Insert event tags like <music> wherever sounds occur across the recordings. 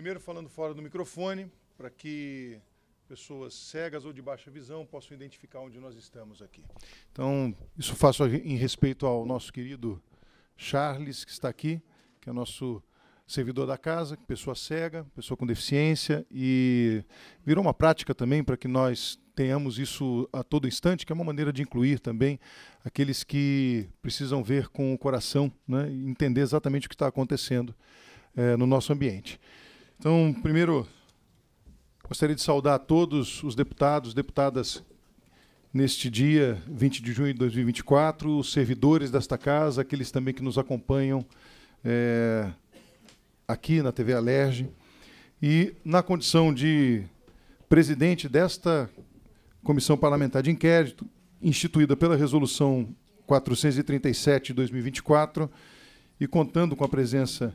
Primeiro, falando fora do microfone, para que pessoas cegas ou de baixa visão possam identificar onde nós estamos aqui. Então, isso faço em respeito ao nosso querido Charles, que está aqui, que é nosso servidor da casa, pessoa cega, pessoa com deficiência, e virou uma prática também para que nós tenhamos isso a todo instante, que é uma maneira de incluir também aqueles que precisam ver com o coração né, e entender exatamente o que está acontecendo é, no nosso ambiente. Então, primeiro, gostaria de saudar todos os deputados, deputadas neste dia 20 de junho de 2024, os servidores desta casa, aqueles também que nos acompanham é, aqui na TV Alerge. E, na condição de presidente desta Comissão Parlamentar de Inquérito, instituída pela Resolução 437 de 2024, e contando com a presença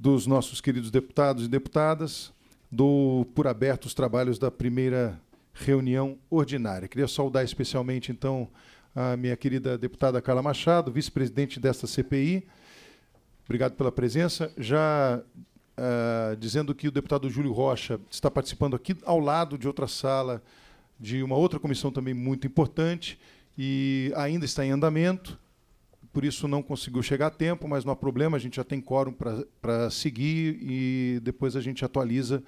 dos nossos queridos deputados e deputadas. Dou por aberto os trabalhos da primeira reunião ordinária. Queria saudar especialmente, então, a minha querida deputada Carla Machado, vice-presidente desta CPI. Obrigado pela presença. Já uh, dizendo que o deputado Júlio Rocha está participando aqui ao lado de outra sala, de uma outra comissão também muito importante, e ainda está em andamento por isso não conseguiu chegar a tempo, mas não há problema, a gente já tem quórum para seguir e depois a gente atualiza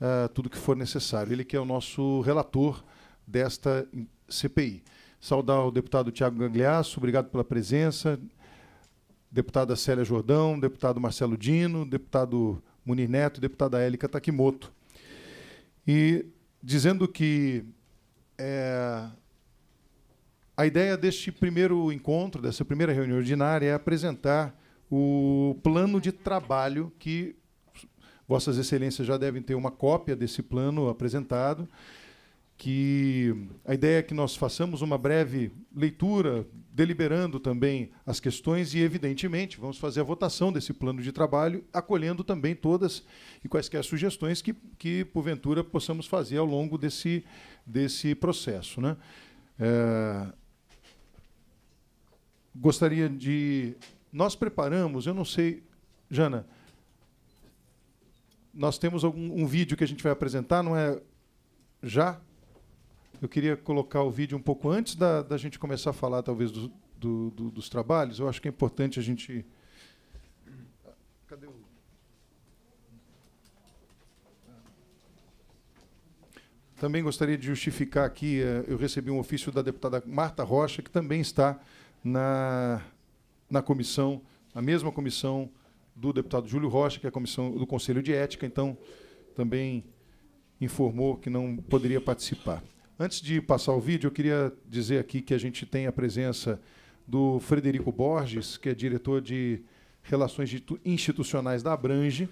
uh, tudo que for necessário. Ele que é o nosso relator desta CPI. Saudar o deputado Tiago Gangliasso, obrigado pela presença, deputada Célia Jordão, deputado Marcelo Dino, deputado Munir Neto e deputada Élica Takimoto. E dizendo que é, a ideia deste primeiro encontro, dessa primeira reunião ordinária, é apresentar o plano de trabalho que Vossas Excelências já devem ter uma cópia desse plano apresentado. Que a ideia é que nós façamos uma breve leitura, deliberando também as questões e, evidentemente, vamos fazer a votação desse plano de trabalho, acolhendo também todas e quaisquer sugestões que, que porventura, possamos fazer ao longo desse, desse processo. Né? É, gostaria de. Nós preparamos, eu não sei, Jana, nós temos algum, um vídeo que a gente vai apresentar, não é já? Eu queria colocar o vídeo um pouco antes da, da gente começar a falar, talvez, do, do, do, dos trabalhos. Eu acho que é importante a gente. Cadê o. Também gostaria de justificar aqui, eh, eu recebi um ofício da deputada Marta Rocha, que também está na, na comissão, na mesma comissão do deputado Júlio Rocha, que é a comissão do Conselho de Ética, então também informou que não poderia participar. Antes de passar o vídeo, eu queria dizer aqui que a gente tem a presença do Frederico Borges, que é diretor de Relações Institucionais da Abrange,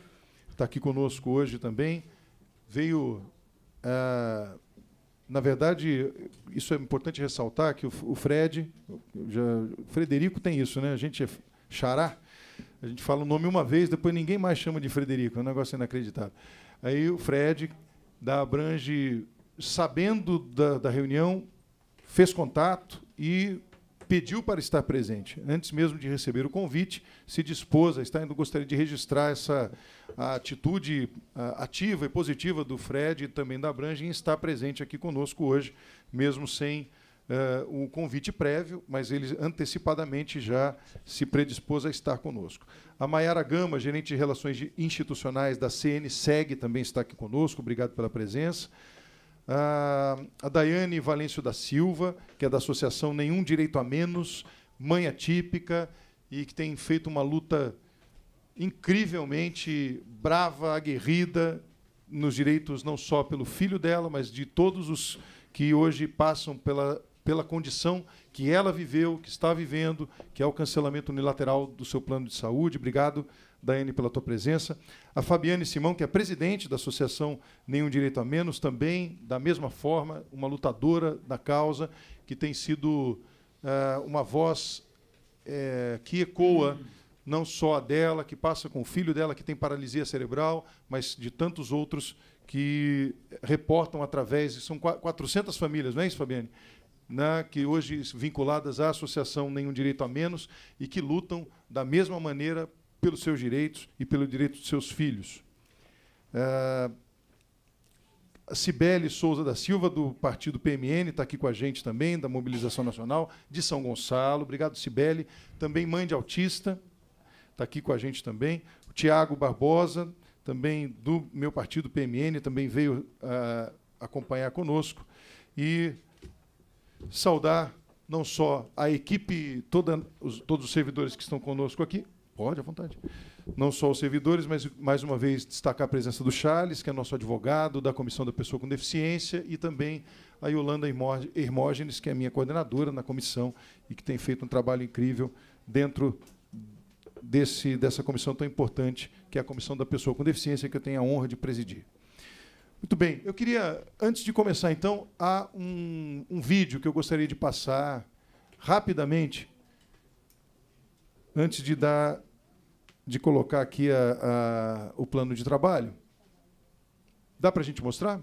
está aqui conosco hoje também. Veio ah, na verdade, isso é importante ressaltar que o, Fred, já, o Frederico tem isso, né? A gente é xará, a gente fala o nome uma vez, depois ninguém mais chama de Frederico, é um negócio inacreditável. Aí o Fred da Abrange, sabendo da, da reunião, fez contato e pediu para estar presente. Antes mesmo de receber o convite, se dispôs a estar. Eu gostaria de registrar essa atitude ativa e positiva do Fred e também da Brange em estar presente aqui conosco hoje, mesmo sem uh, o convite prévio, mas ele antecipadamente já se predispôs a estar conosco. A Maiara Gama, gerente de Relações Institucionais da CN, segue também está aqui conosco. Obrigado pela presença a Daiane Valêncio da Silva, que é da Associação Nenhum Direito a Menos, mãe atípica, e que tem feito uma luta incrivelmente brava, aguerrida, nos direitos não só pelo filho dela, mas de todos os que hoje passam pela, pela condição que ela viveu, que está vivendo, que é o cancelamento unilateral do seu plano de saúde. Obrigado Daiane, pela tua presença. A Fabiane Simão, que é presidente da Associação Nenhum Direito a Menos, também, da mesma forma, uma lutadora da causa, que tem sido uh, uma voz é, que ecoa não só a dela, que passa com o filho dela, que tem paralisia cerebral, mas de tantos outros que reportam através, são 400 famílias, não é isso, Fabiane? Na, né, que hoje vinculadas à associação Nenhum Direito a Menos e que lutam da mesma maneira pelos seus direitos e pelo direito dos seus filhos. Uh, Cibele Souza da Silva, do partido PMN, está aqui com a gente também, da Mobilização Nacional, de São Gonçalo. Obrigado, Cibele. Também mãe de autista, está aqui com a gente também. O Tiago Barbosa, também do meu partido PMN, também veio uh, acompanhar conosco. E saudar não só a equipe, toda, os, todos os servidores que estão conosco aqui, Pode, à vontade. Não só os servidores, mas, mais uma vez, destacar a presença do Charles, que é nosso advogado da Comissão da Pessoa com Deficiência, e também a Yolanda Hermógenes, que é minha coordenadora na comissão e que tem feito um trabalho incrível dentro desse, dessa comissão tão importante, que é a Comissão da Pessoa com Deficiência, que eu tenho a honra de presidir. Muito bem, eu queria, antes de começar, então, há um, um vídeo que eu gostaria de passar rapidamente antes de dar, de colocar aqui a, a, o plano de trabalho. Dá para a gente mostrar?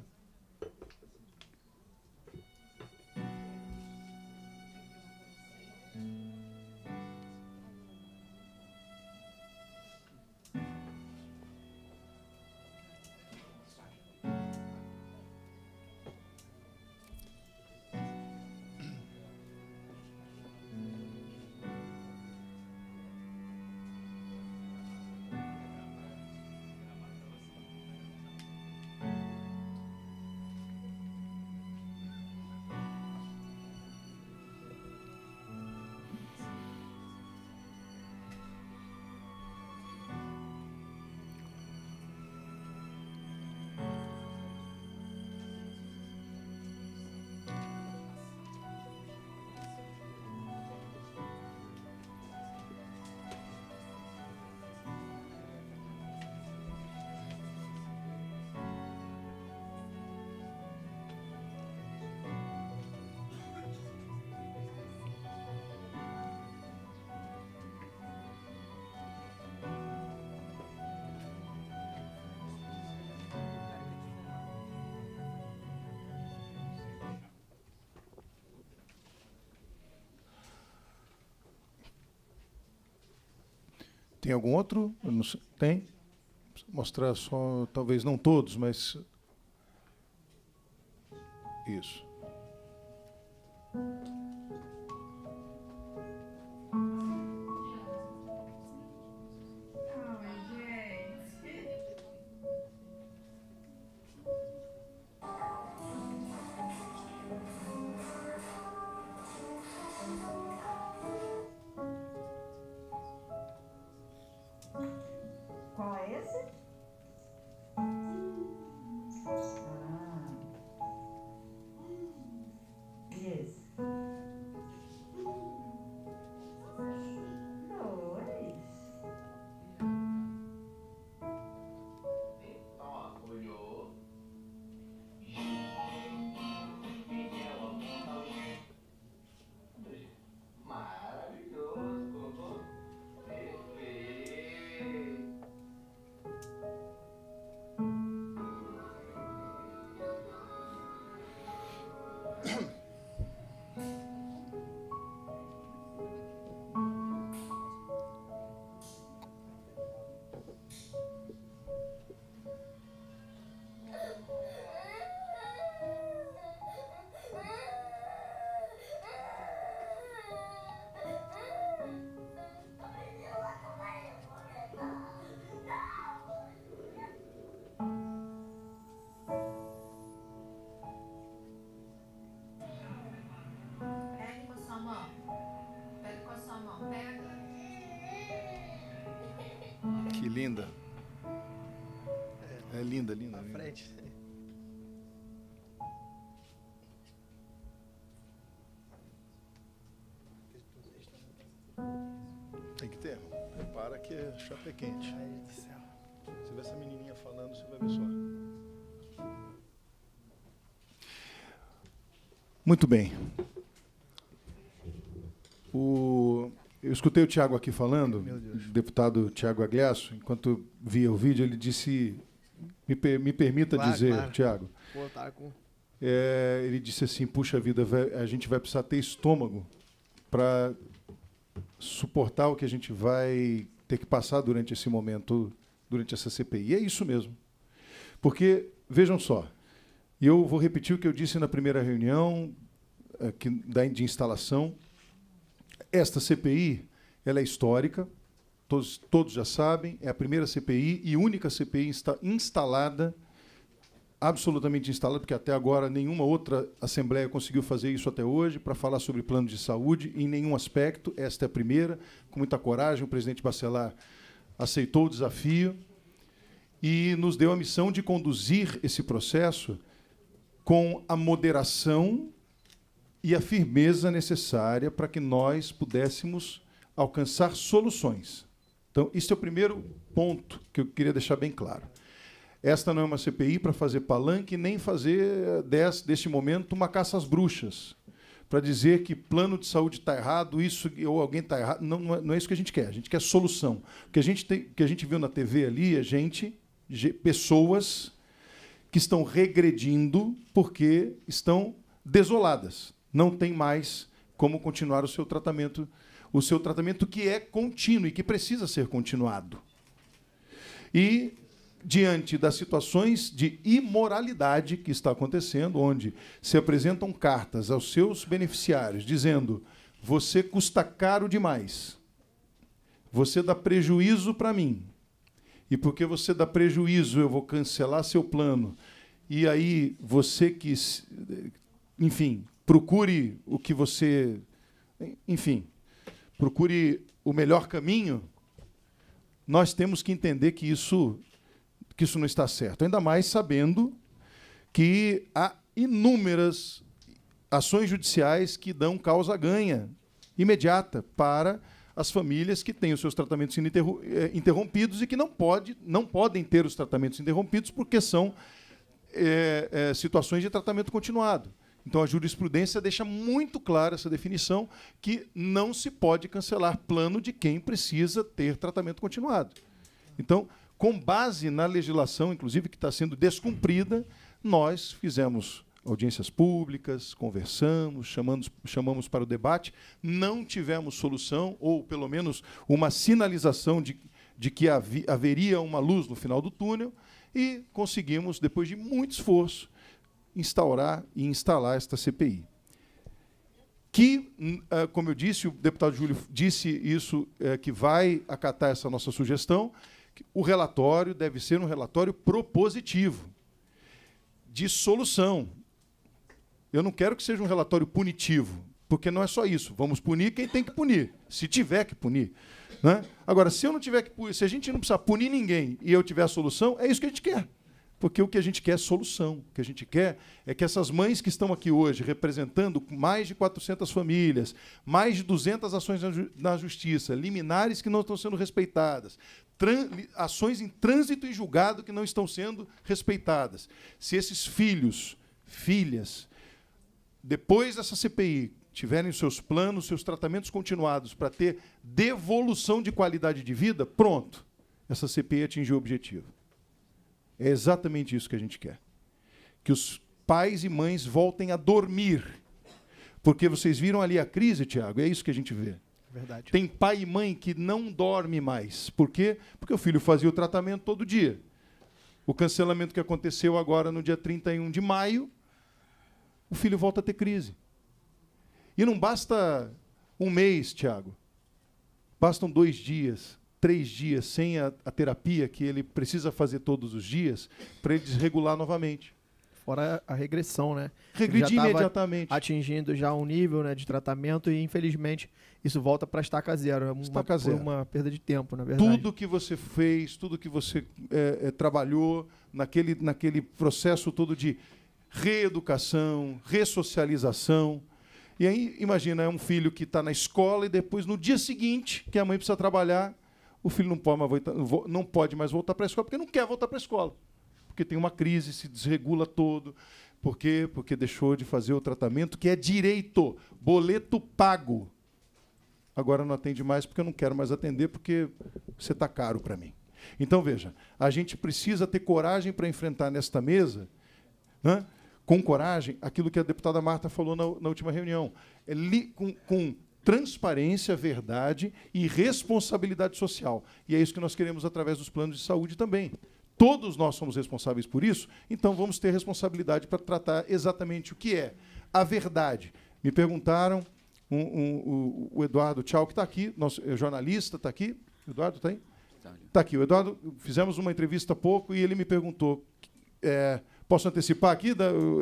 Tem algum outro? Tem? Mostrar só, talvez não todos, mas. Isso. linda. É, é linda, linda. Na linda. frente. Tem que ter. Prepara que a é chapa é quente. Ai, do céu. Você vê essa menininha falando, você vai ver só. Muito bem. eu escutei o Tiago aqui falando, o deputado Tiago Agliasso, enquanto via o vídeo, ele disse, me, per, me permita claro, dizer, claro. Tiago, tá é, ele disse assim, puxa vida, a gente vai precisar ter estômago para suportar o que a gente vai ter que passar durante esse momento, durante essa CPI. E é isso mesmo. Porque, vejam só, eu vou repetir o que eu disse na primeira reunião, eh, de instalação, esta CPI ela é histórica, todos, todos já sabem, é a primeira CPI e única CPI insta instalada, absolutamente instalada, porque até agora nenhuma outra Assembleia conseguiu fazer isso até hoje, para falar sobre plano de saúde em nenhum aspecto. Esta é a primeira, com muita coragem, o presidente Bacelar aceitou o desafio e nos deu a missão de conduzir esse processo com a moderação e a firmeza necessária para que nós pudéssemos alcançar soluções. Então, isso é o primeiro ponto que eu queria deixar bem claro. Esta não é uma CPI para fazer palanque, nem fazer eh, desse, deste momento uma caça às bruxas, para dizer que plano de saúde está errado, isso ou alguém está errado. Não, não é, é isso que a gente quer. A gente quer solução. O que a gente, tem, que a gente viu na TV ali é gente, pessoas que estão regredindo porque estão desoladas, não tem mais como continuar o seu tratamento, o seu tratamento que é contínuo e que precisa ser continuado. E diante das situações de imoralidade que está acontecendo, onde se apresentam cartas aos seus beneficiários dizendo: "Você custa caro demais. Você dá prejuízo para mim. E porque você dá prejuízo, eu vou cancelar seu plano." E aí, você que enfim, procure o que você. Enfim, procure o melhor caminho, nós temos que entender que isso, que isso não está certo. Ainda mais sabendo que há inúmeras ações judiciais que dão causa ganha imediata para as famílias que têm os seus tratamentos eh, interrompidos e que não, pode, não podem ter os tratamentos interrompidos porque são é, é, situações de tratamento continuado. Então a jurisprudência deixa muito clara essa definição que não se pode cancelar plano de quem precisa ter tratamento continuado. Então, com base na legislação, inclusive, que está sendo descumprida, nós fizemos audiências públicas, conversamos, chamamos, chamamos para o debate, não tivemos solução, ou pelo menos uma sinalização de, de que haveria uma luz no final do túnel, e conseguimos, depois de muito esforço, instaurar e instalar esta CPI. Que, hum, é, como eu disse, o deputado Júlio disse isso, é, que vai acatar essa nossa sugestão, o relatório deve ser um relatório propositivo, de solução. Eu não quero que seja um relatório punitivo, porque não é só isso. Vamos punir quem tem que punir, se tiver que punir. Né? Agora, se eu não tiver que punir, se a gente não precisar punir ninguém e eu tiver a solução, é isso que a gente quer porque o que a gente quer é solução. O que a gente quer é que essas mães que estão aqui hoje, representando mais de 400 famílias, mais de 200 ações na justiça, liminares que não estão sendo respeitadas, ações em trânsito e julgado que não estão sendo respeitadas. Se esses filhos, filhas, depois dessa CPI, tiverem seus planos, seus tratamentos continuados para ter devolução de qualidade de vida, pronto, essa CPI atingiu o objetivo. É exatamente isso que a gente quer. Que os pais e mães voltem a dormir. Porque vocês viram ali a crise, Tiago, é isso que a gente vê. Verdade. Tem pai e mãe que não dorme mais. Por quê? Porque o filho fazia o tratamento todo dia. O cancelamento que aconteceu agora no dia 31 de maio, o filho volta a ter crise. E não basta um mês, Tiago. Bastam dois dias três dias sem a, a terapia que ele precisa fazer todos os dias para ele desregular novamente. Fora a regressão, né? Regredir imediatamente. Atingindo já um nível né, de tratamento e, infelizmente, isso volta para estaca zero. É uma, estaca zero. uma perda de tempo, na verdade. Tudo que você fez, tudo que você é, é, trabalhou naquele, naquele processo todo de reeducação, ressocialização. E aí, imagina, é um filho que está na escola e depois, no dia seguinte, que a mãe precisa trabalhar, o filho não pode mais voltar, não pode mais voltar para a escola porque não quer voltar para a escola. Porque tem uma crise, se desregula todo. Por quê? Porque deixou de fazer o tratamento que é direito, boleto pago. Agora não atende mais porque eu não quero mais atender porque você está caro para mim. Então veja, a gente precisa ter coragem para enfrentar nesta mesa, né, com coragem, aquilo que a deputada Marta falou na, na última reunião, é li, com, com transparência, verdade e responsabilidade social. E é isso que nós queremos através dos planos de saúde também. Todos nós somos responsáveis por isso, então vamos ter responsabilidade para tratar exatamente o que é a verdade. Me perguntaram, um, um, o, o, Eduardo Tchau, que está aqui, nosso é, jornalista, está aqui. Eduardo, está aí? Está aqui. O Eduardo, fizemos uma entrevista há pouco e ele me perguntou, é, posso antecipar aqui,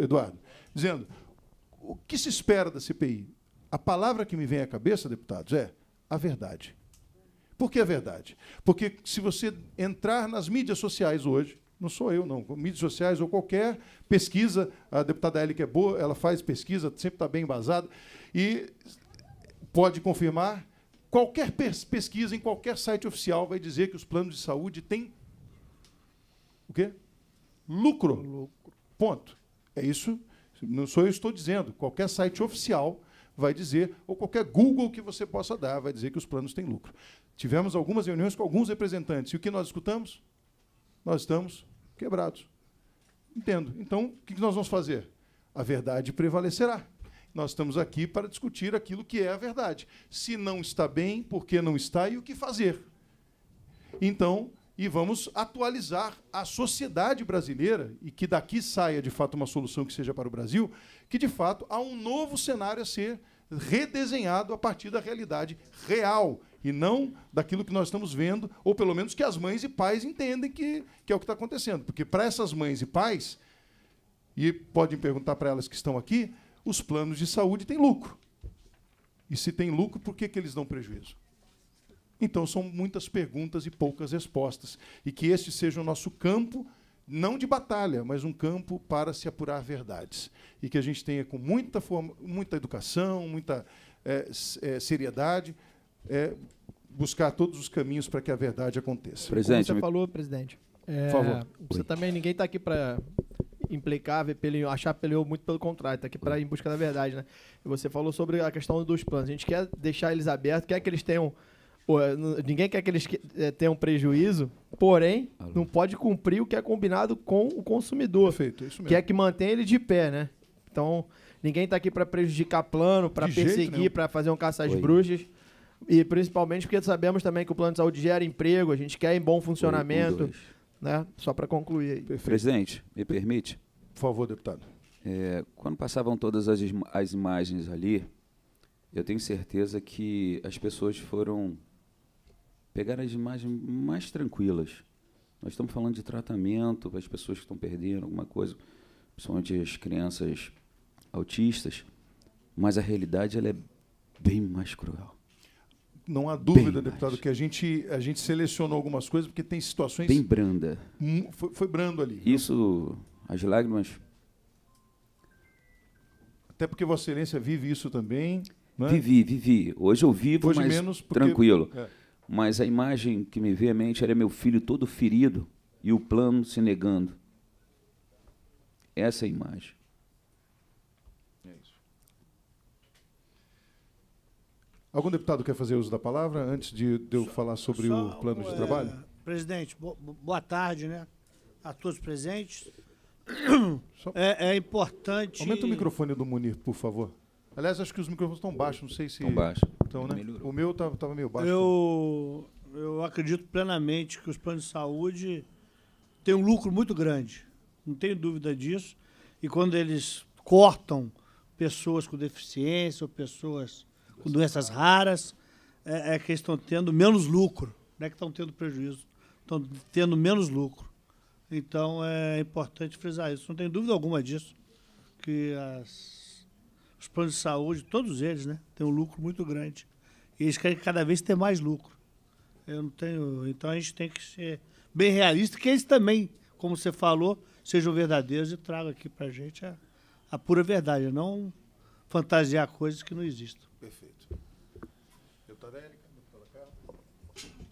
Eduardo? Dizendo, o que se espera da CPI? A palavra que me vem à cabeça, deputados, é a verdade. Por que a verdade? Porque se você entrar nas mídias sociais hoje, não sou eu, não. Mídias sociais ou qualquer pesquisa, a deputada Eli que é boa, ela faz pesquisa, sempre está bem embasada, e pode confirmar, qualquer pesquisa em qualquer site oficial vai dizer que os planos de saúde têm o quê? Lucro. Lucro. Ponto. É isso, não sou eu que estou dizendo. Qualquer site oficial vai dizer, ou qualquer Google que você possa dar, vai dizer que os planos têm lucro. Tivemos algumas reuniões com alguns representantes, e o que nós escutamos? Nós estamos quebrados. Entendo. Então, o que nós vamos fazer? A verdade prevalecerá. Nós estamos aqui para discutir aquilo que é a verdade. Se não está bem, por que não está e o que fazer. Então, e vamos atualizar a sociedade brasileira e que daqui saia de fato uma solução que seja para o Brasil, que de fato há um novo cenário a ser redesenhado a partir da realidade real e não daquilo que nós estamos vendo, ou pelo menos que as mães e pais entendem que, que é o que está acontecendo. Porque para essas mães e pais, e podem perguntar para elas que estão aqui, os planos de saúde têm lucro. E se tem lucro, por que, que eles dão prejuízo? Então, são muitas perguntas e poucas respostas. E que este seja o nosso campo, não de batalha, mas um campo para se apurar verdades. E que a gente tenha, com muita, forma, muita educação, muita é, é, seriedade, é, buscar todos os caminhos para que a verdade aconteça. Presidente, Como você falou, presidente. É, Por favor. Você Oi. também, ninguém está aqui para implicar, achar pelo muito pelo contrário, está aqui para em busca da verdade, né? você falou sobre a questão dos planos. A gente quer deixar eles abertos, quer que eles tenham Ninguém quer que eles é, tenham prejuízo, porém, não pode cumprir o que é combinado com o consumidor. Perfeito, é isso mesmo. Que é que mantém ele de pé, né? Então, ninguém está aqui para prejudicar plano, para perseguir, para fazer um caça às Oi. bruxas. E principalmente porque sabemos também que o plano de saúde gera emprego, a gente quer em bom funcionamento. Oi, né? Só para concluir aí. Perfeito. Presidente, me permite? Por favor, deputado. É, quando passavam todas as, as imagens ali, eu tenho certeza que as pessoas foram pegar as imagens mais tranquilas. Nós estamos falando de tratamento para as pessoas que estão perdendo alguma coisa, principalmente as crianças autistas, mas a realidade ela é bem mais cruel. Não há dúvida, bem deputado, mais. que a gente, a gente selecionou algumas coisas porque tem situações. Bem branda. Foi, foi brando ali. Isso, as lágrimas. Até porque Vossa Excelência vive isso também. Né? Vivi, vivi. Hoje eu vivo, Hoje mas menos porque... tranquilo. É mas a imagem que me veio à mente era meu filho todo ferido e o plano se negando. Essa é a imagem. É isso. Algum deputado quer fazer uso da palavra antes de, eu só, falar sobre só, o plano de é, trabalho? Presidente, boa tarde, né? A todos presentes. É, é importante. Aumenta o microfone do Munir, por favor. Aliás, acho que os microfones estão baixos, não sei se. Estão baixos. Então, né? O meu estava meio baixo. Eu, eu acredito plenamente que os planos de saúde têm um lucro muito grande. Não tenho dúvida disso. E quando eles cortam pessoas com deficiência ou pessoas com doenças raras, é, é que eles estão tendo menos lucro. Não é que estão tendo prejuízo, estão tendo menos lucro. Então é importante frisar isso. Não tem dúvida alguma disso. Que as os planos de saúde, todos eles, né, têm um lucro muito grande. E eles querem cada vez ter mais lucro. Eu não tenho. Então a gente tem que ser bem realista, que eles também, como você falou, sejam verdadeiros e tragam aqui para a gente a, pura verdade, não fantasiar coisas que não existem. Perfeito. Doutora Érica, doutora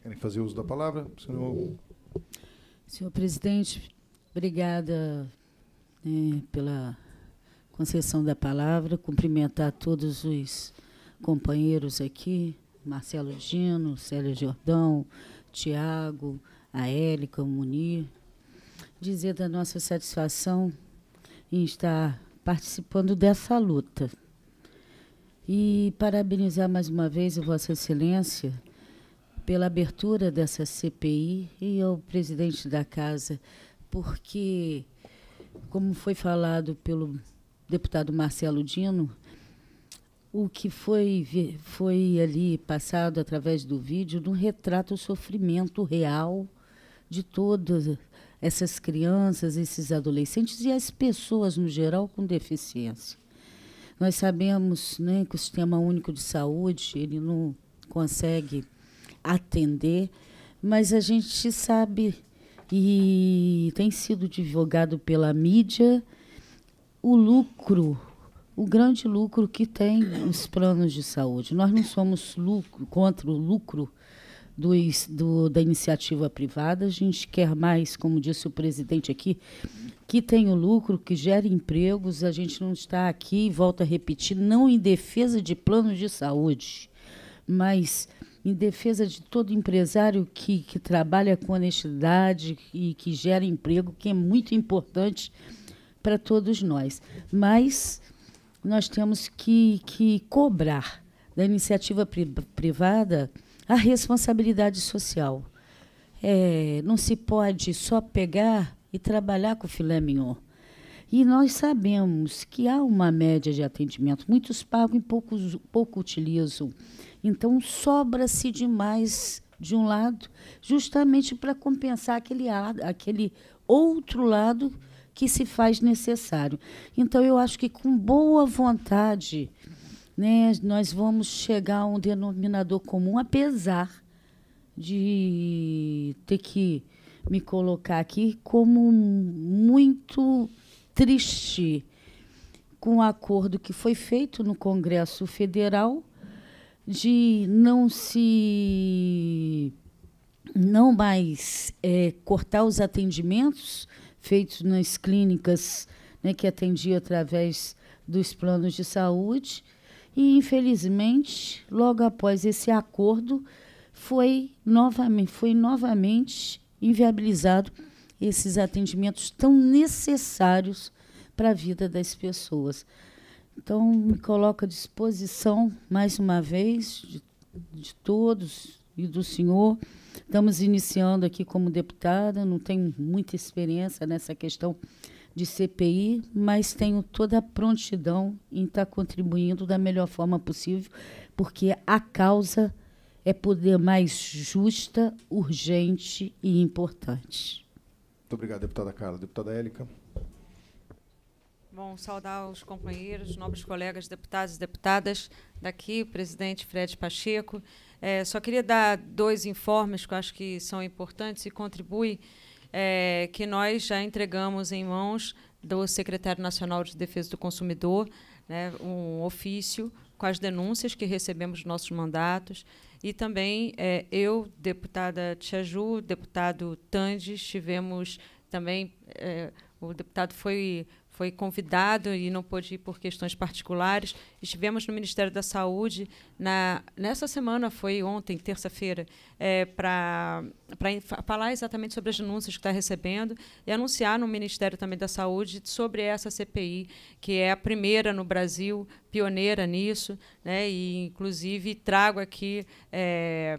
Querem fazer uso da palavra? Senhor, Senhor presidente, obrigada né, pela concessão da palavra, cumprimentar todos os companheiros aqui, Marcelo Gino, Célio Jordão, Tiago, a Élica, o Munir, dizer da nossa satisfação em estar participando dessa luta. E parabenizar mais uma vez a Vossa Excelência pela abertura dessa CPI e ao presidente da casa, porque, como foi falado pelo deputado Marcelo Dino, o que foi, foi ali passado através do vídeo não retrata o sofrimento real de todas essas crianças, esses adolescentes e as pessoas no geral com deficiência. Nós sabemos né, que o Sistema Único de Saúde ele não consegue atender, mas a gente sabe e tem sido divulgado pela mídia o lucro, o grande lucro que tem os planos de saúde. Nós não somos lucro, contra o lucro do, do, da iniciativa privada, a gente quer mais, como disse o presidente aqui, que tenha lucro, que gere empregos. A gente não está aqui, volto a repetir, não em defesa de planos de saúde, mas em defesa de todo empresário que, que, trabalha com honestidade e que gera emprego, que é muito importante para todos nós. Mas nós temos que, que cobrar da iniciativa privada a responsabilidade social. É, não se pode só pegar e trabalhar com o filé mignon. E nós sabemos que há uma média de atendimento. Muitos pagam e poucos, pouco utilizam. Então, sobra-se demais de um lado, justamente para compensar aquele, aquele outro lado que se faz necessário. Então, eu acho que com boa vontade né, nós vamos chegar a um denominador comum, apesar de ter que me colocar aqui como muito triste com o acordo que foi feito no Congresso Federal de não se não mais é, cortar os atendimentos feitos nas clínicas né, que atendia através dos planos de saúde. E, infelizmente, logo após esse acordo, foi novamente, foi novamente inviabilizado esses atendimentos tão necessários para a vida das pessoas. Então, me coloco à disposição, mais uma vez, de, de todos e do senhor Estamos iniciando aqui como deputada, não tenho muita experiência nessa questão de CPI, mas tenho toda a prontidão em estar contribuindo da melhor forma possível, porque a causa é poder mais justa, urgente e importante. Muito obrigado, deputada Carla. Deputada Élica. Bom, saudar os companheiros, nobres colegas, deputados e deputadas daqui, presidente Fred Pacheco. É, só queria dar dois informes que eu acho que são importantes e contribuem, é, que nós já entregamos em mãos do secretário nacional de defesa do consumidor né, um ofício com as denúncias que recebemos dos nossos mandatos. E também é, eu, deputada Tiaju, deputado Tandes, tivemos também. É, o deputado foi foi convidado e não pôde ir por questões particulares. Estivemos no Ministério da Saúde na, nessa semana, foi ontem, terça-feira, é, para para falar exatamente sobre as denúncias que está recebendo e anunciar no Ministério também da Saúde sobre essa CPI, que é a primeira no Brasil, pioneira nisso, né? e inclusive trago aqui é,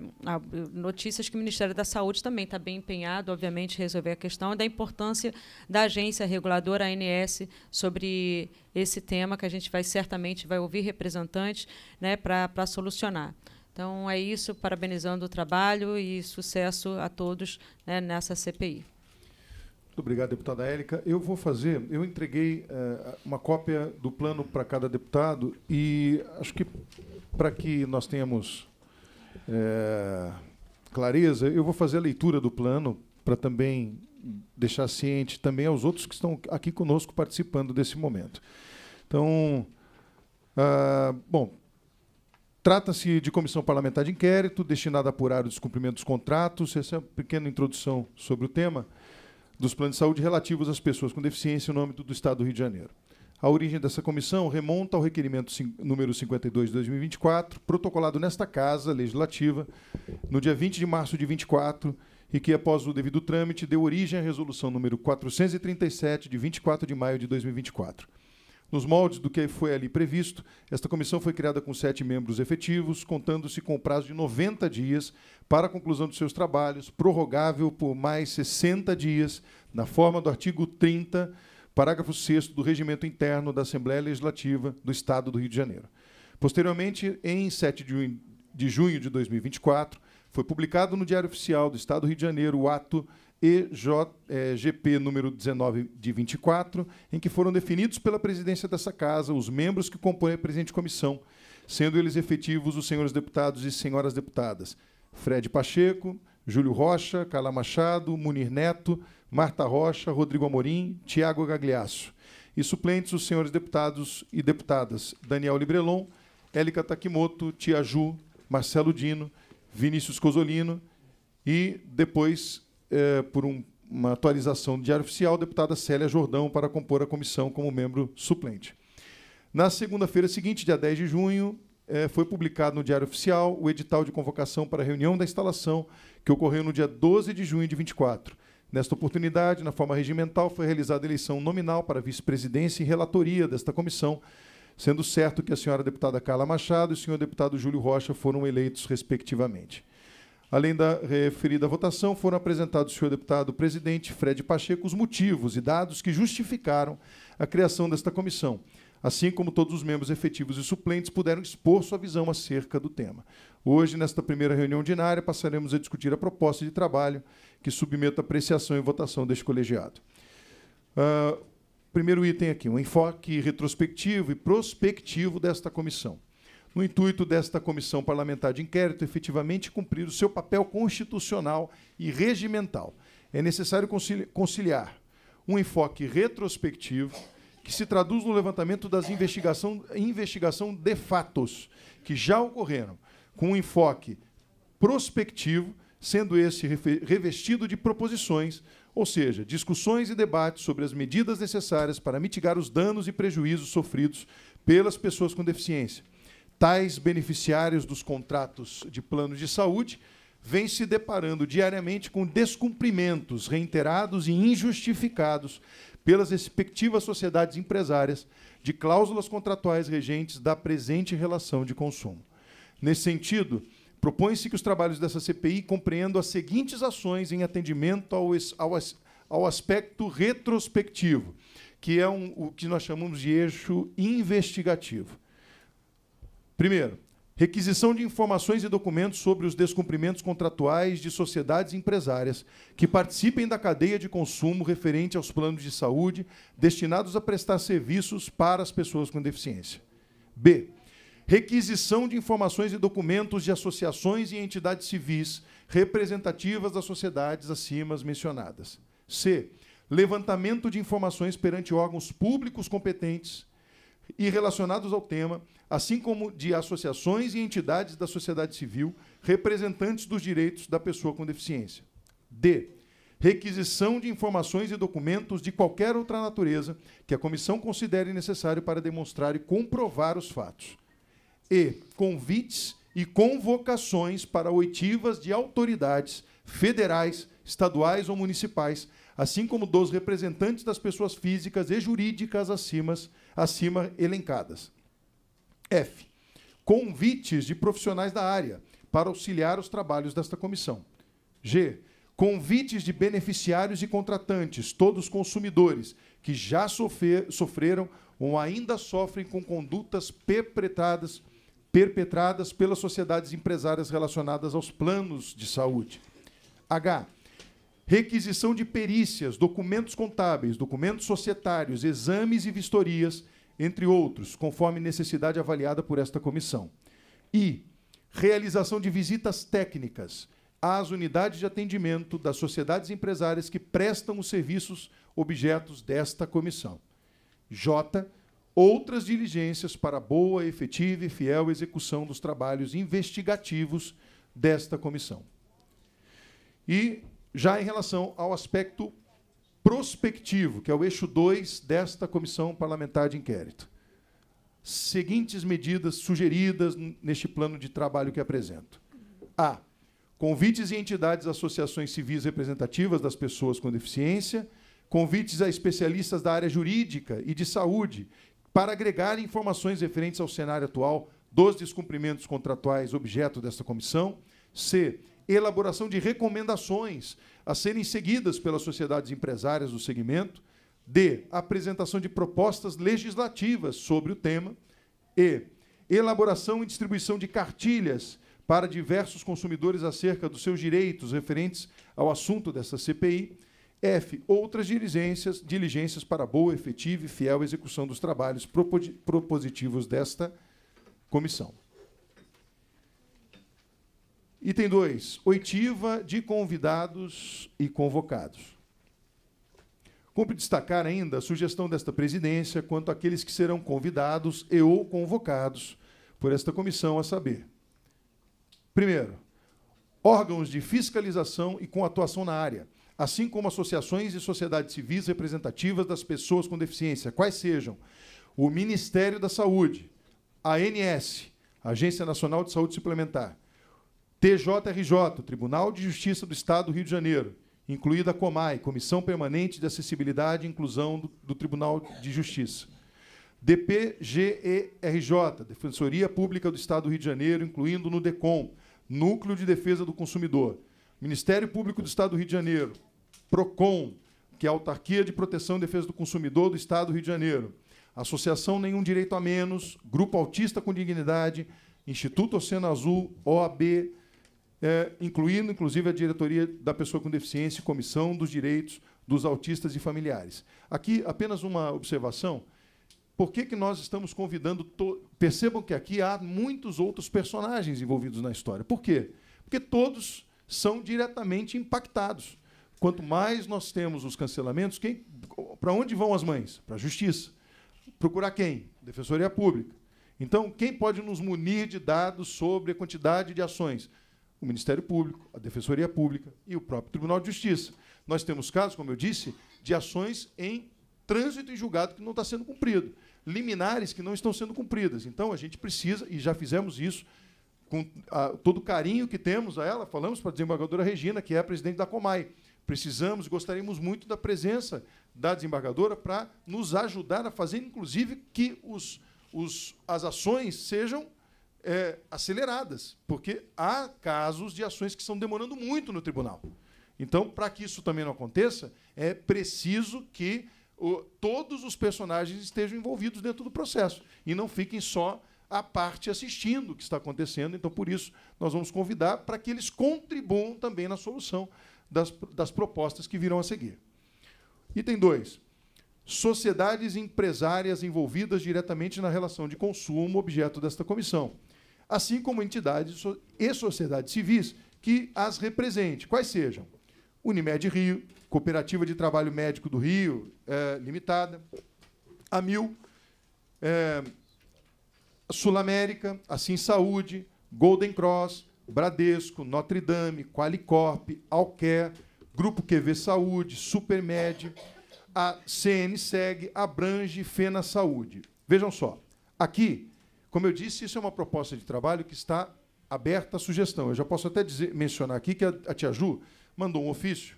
notícias que o Ministério da Saúde também está bem empenhado, obviamente, em resolver a questão da importância da agência reguladora ANS sobre esse tema que a gente vai certamente vai ouvir representantes né, para solucionar. Então, é isso, parabenizando o trabalho e sucesso a todos né, nessa CPI. Muito obrigado, deputada Érica. Eu vou fazer, eu entreguei eh, uma cópia do plano para cada deputado e acho que para que nós tenhamos eh, clareza, eu vou fazer a leitura do plano para também deixar ciente também aos outros que estão aqui conosco participando desse momento. Então, ah, bom, Trata-se de comissão parlamentar de inquérito destinada a apurar o descumprimento dos contratos. Essa é uma pequena introdução sobre o tema dos planos de saúde relativos às pessoas com deficiência no âmbito do Estado do Rio de Janeiro. A origem dessa comissão remonta ao requerimento número 52 de 2024, protocolado nesta Casa Legislativa no dia 20 de março de 24 e que, após o devido trâmite, deu origem à resolução número 437 de 24 de maio de 2024. Nos moldes do que foi ali previsto, esta comissão foi criada com sete membros efetivos, contando-se com o prazo de 90 dias para a conclusão dos seus trabalhos, prorrogável por mais 60 dias, na forma do artigo 30, parágrafo 6 do Regimento Interno da Assembleia Legislativa do Estado do Rio de Janeiro. Posteriormente, em 7 de junho de 2024, foi publicado no Diário Oficial do Estado do Rio de Janeiro o ato e J, é, GP número 19 de 24, em que foram definidos pela presidência dessa casa os membros que compõem a presente comissão, sendo eles efetivos os senhores deputados e senhoras deputadas Fred Pacheco, Júlio Rocha, Carla Machado, Munir Neto, Marta Rocha, Rodrigo Amorim, Tiago Gagliasso. E suplentes os senhores deputados e deputadas Daniel Librelon, Élica Takimoto, Tiaju, Marcelo Dino, Vinícius Cosolino e depois é, por um, uma atualização do Diário Oficial, a deputada Célia Jordão para compor a comissão como membro suplente. Na segunda-feira seguinte, dia 10 de junho, é, foi publicado no Diário Oficial o edital de convocação para a reunião da instalação, que ocorreu no dia 12 de junho de 24. Nesta oportunidade, na forma regimental, foi realizada eleição nominal para vice-presidência e relatoria desta comissão, sendo certo que a senhora deputada Carla Machado e o senhor deputado Júlio Rocha foram eleitos, respectivamente. Além da referida votação, foram apresentados, senhor deputado presidente Fred Pacheco, os motivos e dados que justificaram a criação desta comissão, assim como todos os membros efetivos e suplentes puderam expor sua visão acerca do tema. Hoje, nesta primeira reunião ordinária, passaremos a discutir a proposta de trabalho que submeto à apreciação e votação deste colegiado. Uh, primeiro item aqui, um enfoque retrospectivo e prospectivo desta comissão no intuito desta comissão parlamentar de inquérito efetivamente cumprir o seu papel constitucional e regimental. É necessário conciliar um enfoque retrospectivo que se traduz no levantamento das investigação, investigação de fatos que já ocorreram, com um enfoque prospectivo, sendo esse revestido de proposições, ou seja, discussões e debates sobre as medidas necessárias para mitigar os danos e prejuízos sofridos pelas pessoas com deficiência Tais beneficiários dos contratos de plano de saúde vêm se deparando diariamente com descumprimentos reiterados e injustificados pelas respectivas sociedades empresárias de cláusulas contratuais regentes da presente relação de consumo. Nesse sentido, propõe-se que os trabalhos dessa CPI compreendam as seguintes ações em atendimento ao, ao, ao aspecto retrospectivo, que é um, o que nós chamamos de eixo investigativo. Primeiro, requisição de informações e documentos sobre os descumprimentos contratuais de sociedades empresárias que participem da cadeia de consumo referente aos planos de saúde destinados a prestar serviços para as pessoas com deficiência. B. Requisição de informações e documentos de associações e entidades civis representativas das sociedades acima mencionadas. C. Levantamento de informações perante órgãos públicos competentes e relacionados ao tema, assim como de associações e entidades da sociedade civil representantes dos direitos da pessoa com deficiência. D. Requisição de informações e documentos de qualquer outra natureza que a comissão considere necessário para demonstrar e comprovar os fatos. E. Convites e convocações para oitivas de autoridades federais, estaduais ou municipais, assim como dos representantes das pessoas físicas e jurídicas acima acima elencadas. F. Convites de profissionais da área para auxiliar os trabalhos desta comissão. G. Convites de beneficiários e contratantes, todos consumidores, que já sofreram ou ainda sofrem com condutas perpetradas, perpetradas pelas sociedades empresárias relacionadas aos planos de saúde. H requisição de perícias, documentos contábeis, documentos societários, exames e vistorias, entre outros, conforme necessidade avaliada por esta comissão. E realização de visitas técnicas às unidades de atendimento das sociedades empresárias que prestam os serviços objetos desta comissão. J. Outras diligências para boa, efetiva e fiel execução dos trabalhos investigativos desta comissão. E já em relação ao aspecto prospectivo, que é o eixo 2 desta comissão parlamentar de inquérito. Seguintes medidas sugeridas neste plano de trabalho que apresento: A. Convites e entidades associações civis representativas das pessoas com deficiência, convites a especialistas da área jurídica e de saúde para agregar informações referentes ao cenário atual dos descumprimentos contratuais objeto desta comissão. C elaboração de recomendações a serem seguidas pelas sociedades empresárias do segmento, D, apresentação de propostas legislativas sobre o tema, E, elaboração e distribuição de cartilhas para diversos consumidores acerca dos seus direitos referentes ao assunto dessa CPI, F. Outras diligências, diligências para boa, efetiva e fiel execução dos trabalhos propositivos desta comissão. Item 2. Oitiva de convidados e convocados. Cumpre destacar ainda a sugestão desta presidência quanto àqueles que serão convidados e ou convocados por esta comissão, a saber: primeiro, órgãos de fiscalização e com atuação na área, assim como associações e sociedades civis representativas das pessoas com deficiência, quais sejam o Ministério da Saúde, a ANS, Agência Nacional de Saúde Suplementar, TJRJ, Tribunal de Justiça do Estado do Rio de Janeiro, incluída a COMAI, Comissão Permanente de Acessibilidade e Inclusão do, do Tribunal de Justiça. DPGERJ, Defensoria Pública do Estado do Rio de Janeiro, incluindo no DECOM, Núcleo de Defesa do Consumidor. Ministério Público do Estado do Rio de Janeiro, PROCON, que é a Autarquia de Proteção e Defesa do Consumidor do Estado do Rio de Janeiro, Associação Nenhum Direito a Menos, Grupo Autista com Dignidade, Instituto Oceano Azul, OAB, é, incluindo inclusive a diretoria da pessoa com deficiência e comissão dos direitos dos autistas e familiares. Aqui, apenas uma observação. Por que, que nós estamos convidando. To... Percebam que aqui há muitos outros personagens envolvidos na história. Por quê? Porque todos são diretamente impactados. Quanto mais nós temos os cancelamentos, quem... para onde vão as mães? Para a justiça. Procurar quem? Defensoria Pública. Então, quem pode nos munir de dados sobre a quantidade de ações? o Ministério Público, a Defensoria Pública e o próprio Tribunal de Justiça. Nós temos casos, como eu disse, de ações em trânsito em julgado que não está sendo cumprido, liminares que não estão sendo cumpridas. Então, a gente precisa, e já fizemos isso com a, todo o carinho que temos a ela, falamos para a desembargadora Regina, que é a presidente da Comai. Precisamos, gostaríamos muito da presença da desembargadora para nos ajudar a fazer, inclusive, que os, os, as ações sejam é, aceleradas, porque há casos de ações que estão demorando muito no tribunal. Então, para que isso também não aconteça, é preciso que o, todos os personagens estejam envolvidos dentro do processo e não fiquem só a parte assistindo o que está acontecendo. Então, por isso, nós vamos convidar para que eles contribuam também na solução das, das propostas que virão a seguir. Item 2. Sociedades empresárias envolvidas diretamente na relação de consumo objeto desta comissão assim como entidades e sociedades civis que as represente, quais sejam Unimed Rio, Cooperativa de Trabalho Médico do Rio é, Limitada, Amil é, Sul América, Assim Saúde, Golden Cross, Bradesco, Notre Dame, Qualicorp, Alquer, Grupo QV Saúde, Supermed, a CNSEG abrange Fena Saúde. Vejam só, aqui como eu disse, isso é uma proposta de trabalho que está aberta à sugestão. Eu já posso até dizer, mencionar aqui que a, a Tia Ju mandou um ofício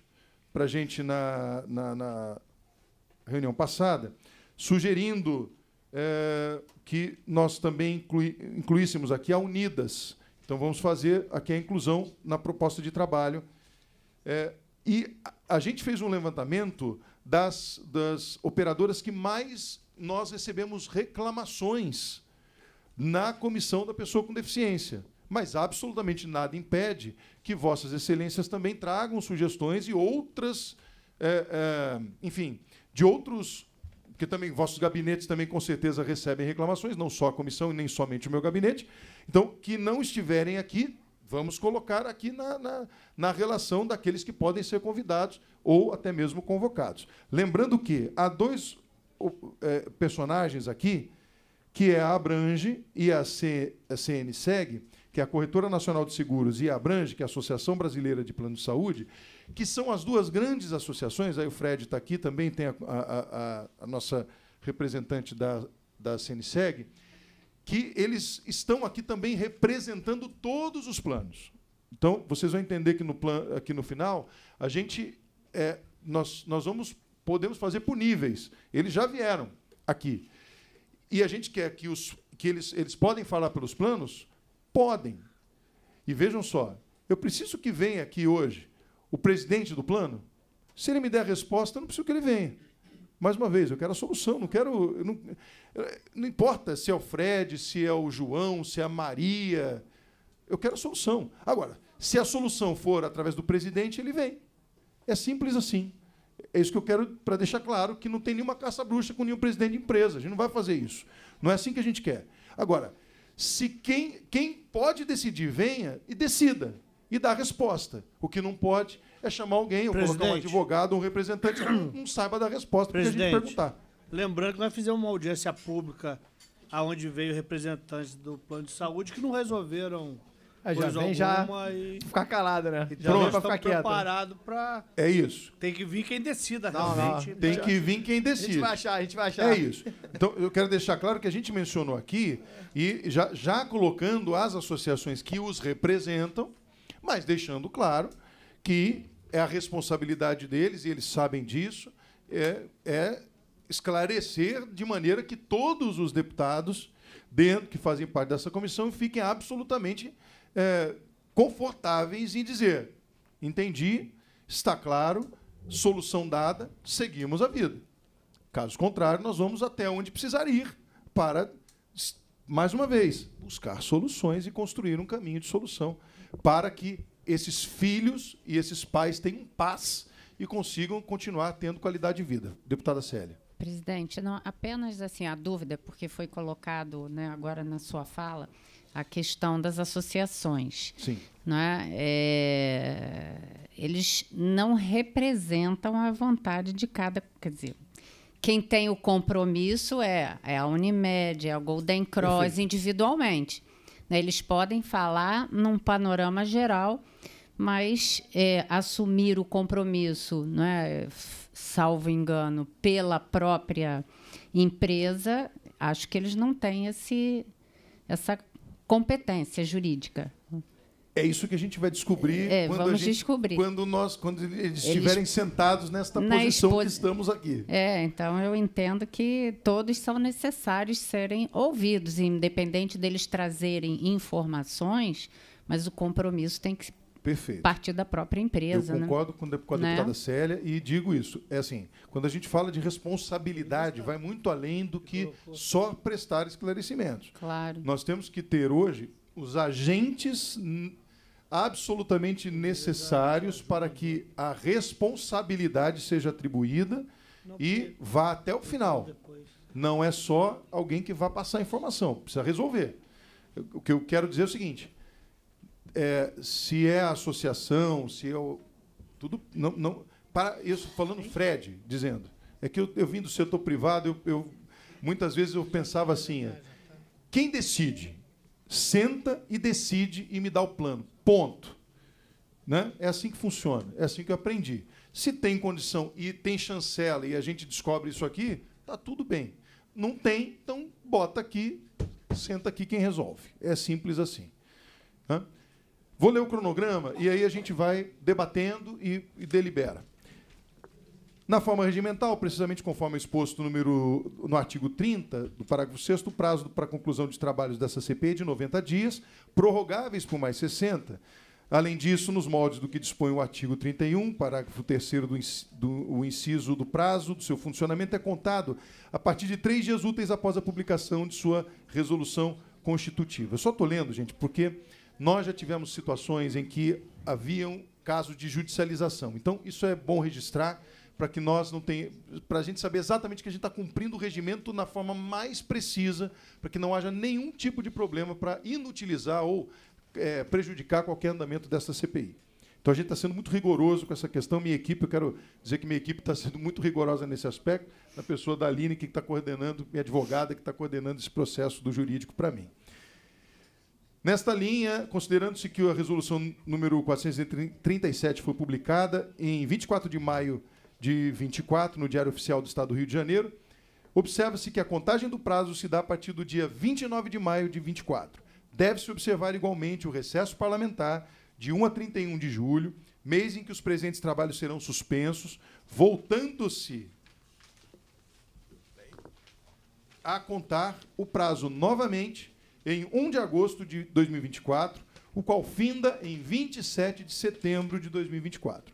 para a gente na, na, na, reunião passada, sugerindo é, que nós também inclui, incluíssemos aqui a Unidas. Então, vamos fazer aqui a inclusão na proposta de trabalho. É, e a, a gente fez um levantamento das, das operadoras que mais nós recebemos reclamações na comissão da pessoa com deficiência. Mas absolutamente nada impede que Vossas Excelências também tragam sugestões e outras, é, é, enfim, de outros porque também vossos gabinetes também com certeza recebem reclamações, não só a comissão e nem somente o meu gabinete. Então, que não estiverem aqui, vamos colocar aqui na, na, na relação daqueles que podem ser convidados ou até mesmo convocados. Lembrando que há dois é, personagens aqui que é a Abrange e a, C, a CNSEG, que é a Corretora Nacional de Seguros, e a Abrange, que é a Associação Brasileira de Plano de Saúde, que são as duas grandes associações, aí o Fred está aqui, também tem a, a, a, nossa representante da, da CNSEG, que eles estão aqui também representando todos os planos. Então, vocês vão entender que no, plan, aqui no final, a gente. É, nós, nós vamos podemos fazer por níveis. Eles já vieram aqui. E a gente quer que, os, que eles, eles podem falar pelos planos? Podem. E vejam só, eu preciso que venha aqui hoje o presidente do plano? Se ele me der a resposta, eu não preciso que ele venha. Mais uma vez, eu quero a solução, não quero. Não, não importa se é o Fred, se é o João, se é a Maria. Eu quero a solução. Agora, se a solução for através do presidente, ele vem. É simples assim é isso que eu quero para deixar claro que não tem nenhuma caça-bruxa com nenhum presidente de empresa. A gente não vai fazer isso. Não é assim que a gente quer. Agora, se quem, quem pode decidir venha e decida e dá a resposta. O que não pode é chamar alguém, ou presidente. colocar um advogado, um representante que não saiba da resposta para a gente perguntar. Lembrando que nós fizemos uma audiência pública aonde veio representantes do plano de saúde que não resolveram é, já vem já e... ficar calado, né? Já Pronto, pra então ficar quieto. preparado pra... É isso. Tem que vir quem decida, não, realmente. Não. Né? Tem que vir quem decida. A gente vai achar, a gente vai achar. É isso. Então, eu quero deixar claro que a gente mencionou aqui, e já, já colocando as associações que os representam, mas deixando claro que é a responsabilidade deles, e eles sabem disso, é, é esclarecer de maneira que todos os deputados dentro que fazem parte dessa comissão fiquem absolutamente é, confortáveis em dizer: entendi, está claro, solução dada, seguimos a vida. Caso contrário, nós vamos até onde precisar ir para, mais uma vez, buscar soluções e construir um caminho de solução para que esses filhos e esses pais tenham paz e consigam continuar tendo qualidade de vida. Deputada Célia. Presidente, não, apenas assim a dúvida, porque foi colocado né, agora na sua fala, a questão das associações. Sim. Né? É, eles não representam a vontade de cada. Quer dizer, quem tem o compromisso é, é a Unimed, é a Golden Cross Perfeito. individualmente. Né? Eles podem falar num panorama geral, mas é, assumir o compromisso, né? salvo engano, pela própria empresa, acho que eles não têm esse, essa competência jurídica. É isso que a gente vai descobrir, é, quando, vamos gente, descobrir. quando nós, quando eles estiverem sentados nesta posição expo... que estamos aqui. É, então eu entendo que todos são necessários serem ouvidos, independente deles trazerem informações, mas o compromisso tem que Perfeito. partir da própria empresa. Eu né? concordo né? com, a, com né? deputada Célia e digo isso. É assim, quando a gente fala de responsabilidade, vai muito além do que só prestar esclarecimentos. Claro. Nós temos que ter hoje os agentes absolutamente necessários para que a responsabilidade seja atribuída e vá até o final. Não é só alguém que vá passar informação, precisa resolver. O que eu quero dizer é o seguinte: é, se é a associação, se é o. Tudo. Não, não, para isso, falando Fred, dizendo. É que eu, eu vim do setor privado, eu, eu muitas vezes eu pensava assim: é, quem decide? Senta e decide e me dá o plano. Ponto. Né? É assim que funciona, é assim que eu aprendi. Se tem condição e tem chancela e a gente descobre isso aqui, tá tudo bem. Não tem, então bota aqui, senta aqui quem resolve. É simples assim. Né? Vou ler o cronograma e aí a gente vai debatendo e, e delibera. Na forma regimental, precisamente conforme é exposto número, no artigo 30 do parágrafo 6, o prazo para conclusão de trabalhos dessa CP é de 90 dias, prorrogáveis por mais 60. Além disso, nos moldes do que dispõe o artigo 31, parágrafo 3 do, do o inciso do prazo do seu funcionamento é contado a partir de três dias úteis após a publicação de sua resolução constitutiva. Eu só estou lendo, gente, porque nós já tivemos situações em que haviam casos de judicialização. Então, isso é bom registrar para que nós não tenha, para a gente saber exatamente que a gente está cumprindo o regimento na forma mais precisa, para que não haja nenhum tipo de problema para inutilizar ou é, prejudicar qualquer andamento dessa CPI. Então a gente está sendo muito rigoroso com essa questão. Minha equipe, eu quero dizer que minha equipe está sendo muito rigorosa nesse aspecto, na pessoa da Aline, que está coordenando, minha advogada, que está coordenando esse processo do jurídico para mim. Nesta linha, considerando-se que a resolução número 437 foi publicada em 24 de maio de 24 no Diário Oficial do Estado do Rio de Janeiro, observa-se que a contagem do prazo se dá a partir do dia 29 de maio de 24. Deve-se observar igualmente o recesso parlamentar de 1 a 31 de julho, mês em que os presentes trabalhos serão suspensos, voltando-se a contar o prazo novamente em 1 de agosto de 2024, o qual finda em 27 de setembro de 2024.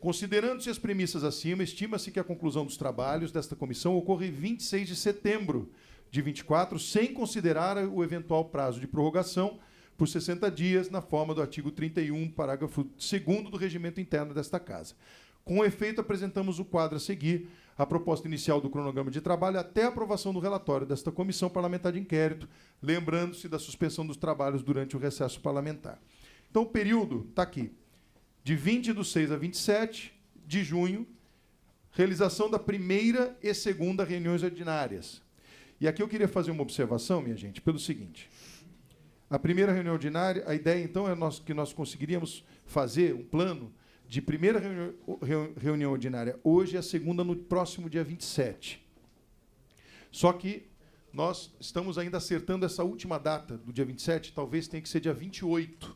Considerando-se as premissas acima, estima-se que a conclusão dos trabalhos desta comissão ocorra em 26 de setembro de 24, sem considerar o eventual prazo de prorrogação por 60 dias, na forma do artigo 31, parágrafo 2 do regimento interno desta Casa. Com efeito, apresentamos o quadro a seguir, a proposta inicial do cronograma de trabalho até a aprovação do relatório desta comissão parlamentar de inquérito, lembrando-se da suspensão dos trabalhos durante o recesso parlamentar. Então, o período está aqui, de 20 de 6 a 27 de junho, realização da primeira e segunda reuniões ordinárias. E aqui eu queria fazer uma observação, minha gente, pelo seguinte. A primeira reunião ordinária, a ideia então é nós, que nós conseguiríamos fazer um plano de primeira reunião ordinária hoje e a segunda no próximo dia 27. Só que nós estamos ainda acertando essa última data do dia 27, talvez tenha que ser dia 28,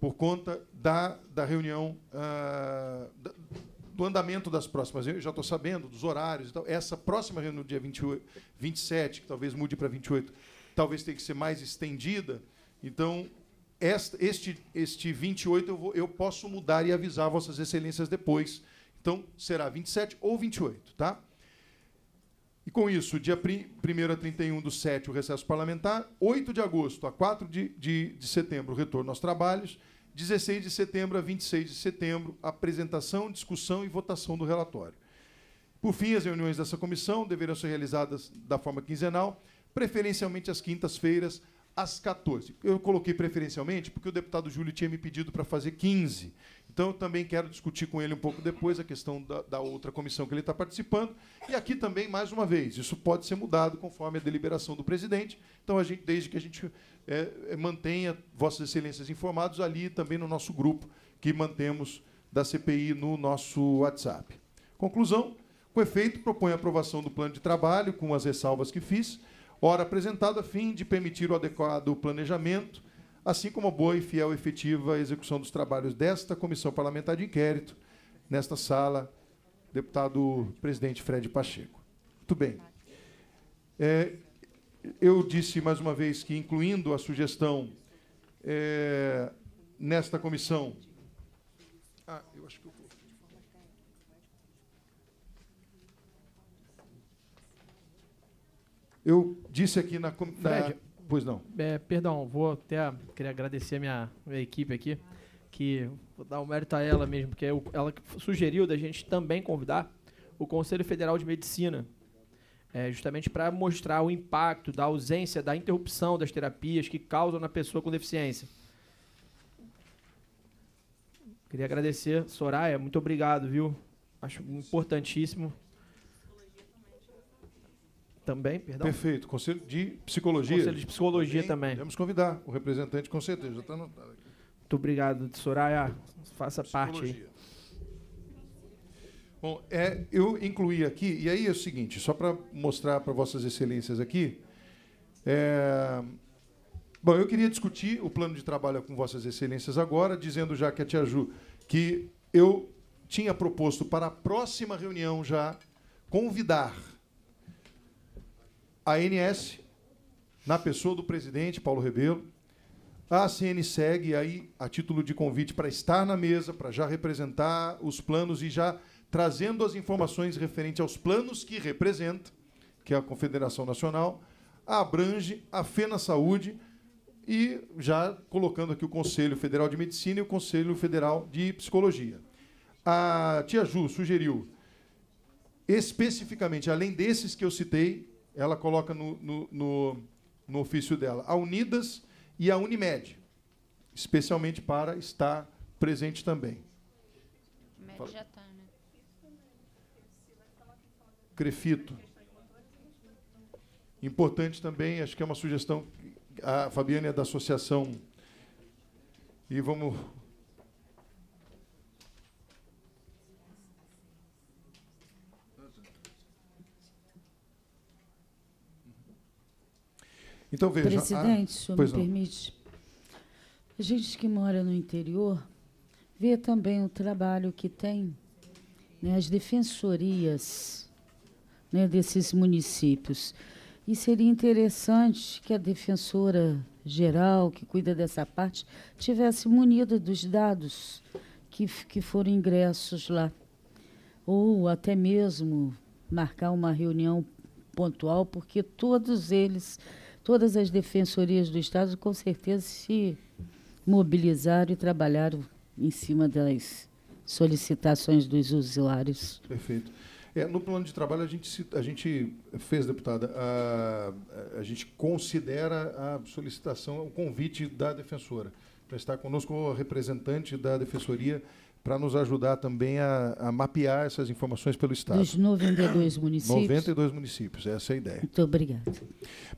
por conta da, da reunião, ah, do andamento das próximas. Eu já estou sabendo dos horários e tal. Essa próxima reunião do dia 28, 27, que talvez mude para 28, talvez tenha que ser mais estendida. Então, este, este 28 eu, vou, eu posso mudar e avisar Vossas Excelências depois. Então, será 27 ou 28, tá? E com isso, dia 1 a 31 do 7, o recesso parlamentar. 8 de agosto a 4 de, de, de setembro, retorno aos trabalhos. 16 de setembro a 26 de setembro, apresentação, discussão e votação do relatório. Por fim, as reuniões dessa comissão deverão ser realizadas da forma quinzenal, preferencialmente às quintas-feiras, às 14. Eu coloquei preferencialmente porque o deputado Júlio tinha me pedido para fazer 15. Então, eu também quero discutir com ele um pouco depois a questão da, da outra comissão que ele está participando. E aqui também, mais uma vez, isso pode ser mudado conforme a deliberação do presidente. Então, a gente, desde que a gente é, é mantenha Vossas Excelências informados ali também no nosso grupo que mantemos da CPI no nosso WhatsApp. Conclusão: com efeito, propõe a aprovação do plano de trabalho, com as ressalvas que fiz ora apresentado a fim de permitir o adequado planejamento, assim como a boa e fiel e efetiva execução dos trabalhos desta Comissão Parlamentar de Inquérito, nesta sala, deputado presidente Fred Pacheco. Muito bem. É, eu disse mais uma vez que, incluindo a sugestão é, nesta comissão. Ah, eu acho Eu disse aqui na. na pois não. É, perdão, vou até. Queria agradecer a minha, minha equipe aqui, que vou dar o um mérito a ela mesmo, porque eu, ela sugeriu da gente também convidar o Conselho Federal de Medicina, é, justamente para mostrar o impacto da ausência, da interrupção das terapias que causam na pessoa com deficiência. Queria agradecer, Soraya, muito obrigado, viu? Acho importantíssimo também, perdão? Perfeito, Conselho de Psicologia. Conselho de Psicologia também. Vamos convidar o representante, com certeza, já está anotado aqui. Muito obrigado, Soraya, faça Psicologia. parte Bom, é, eu incluí aqui, e aí é o seguinte, só para mostrar para vossas excelências aqui, é, Bom, eu queria discutir o plano de trabalho com Vossas Excelências agora, dizendo já que a Tia Ju, que eu tinha proposto para a próxima reunião já convidar a ANS, na pessoa do presidente Paulo Rebelo, a ACN segue aí a título de convite para estar na mesa, para já representar os planos e já trazendo as informações referentes aos planos que representa, que é a Confederação Nacional, a Abrange, a FENA Saúde e já colocando aqui o Conselho Federal de Medicina e o Conselho Federal de Psicologia. A Tia Ju sugeriu especificamente, além desses que eu citei, ela coloca no, no, no, no ofício dela, a Unidas e a Unimed, especialmente para estar presente também. Unimed já está, né? Crefito. Importante também, acho que é uma sugestão. A Fabiana é da associação. E vamos Então veja. Presidente, a... Ah, se o me não. permite, a gente que mora no interior vê também o trabalho que tem né, as defensorias né, desses municípios. E seria interessante que a defensora geral, que cuida dessa parte, tivesse munida dos dados que, que foram ingressos lá. Ou até mesmo marcar uma reunião pontual, porque todos eles todas as defensorias do Estado com certeza se mobilizaram e trabalharam em cima das solicitações dos usuários. Perfeito. É, no plano de trabalho, a gente, a gente fez, deputada, a, a gente considera a solicitação, o convite da defensora para estar conosco, a representante da defensoria para nos ajudar também a, a, mapear essas informações pelo Estado. Dos 92 <coughs> municípios? 92 municípios, essa é a ideia. Muito obrigada.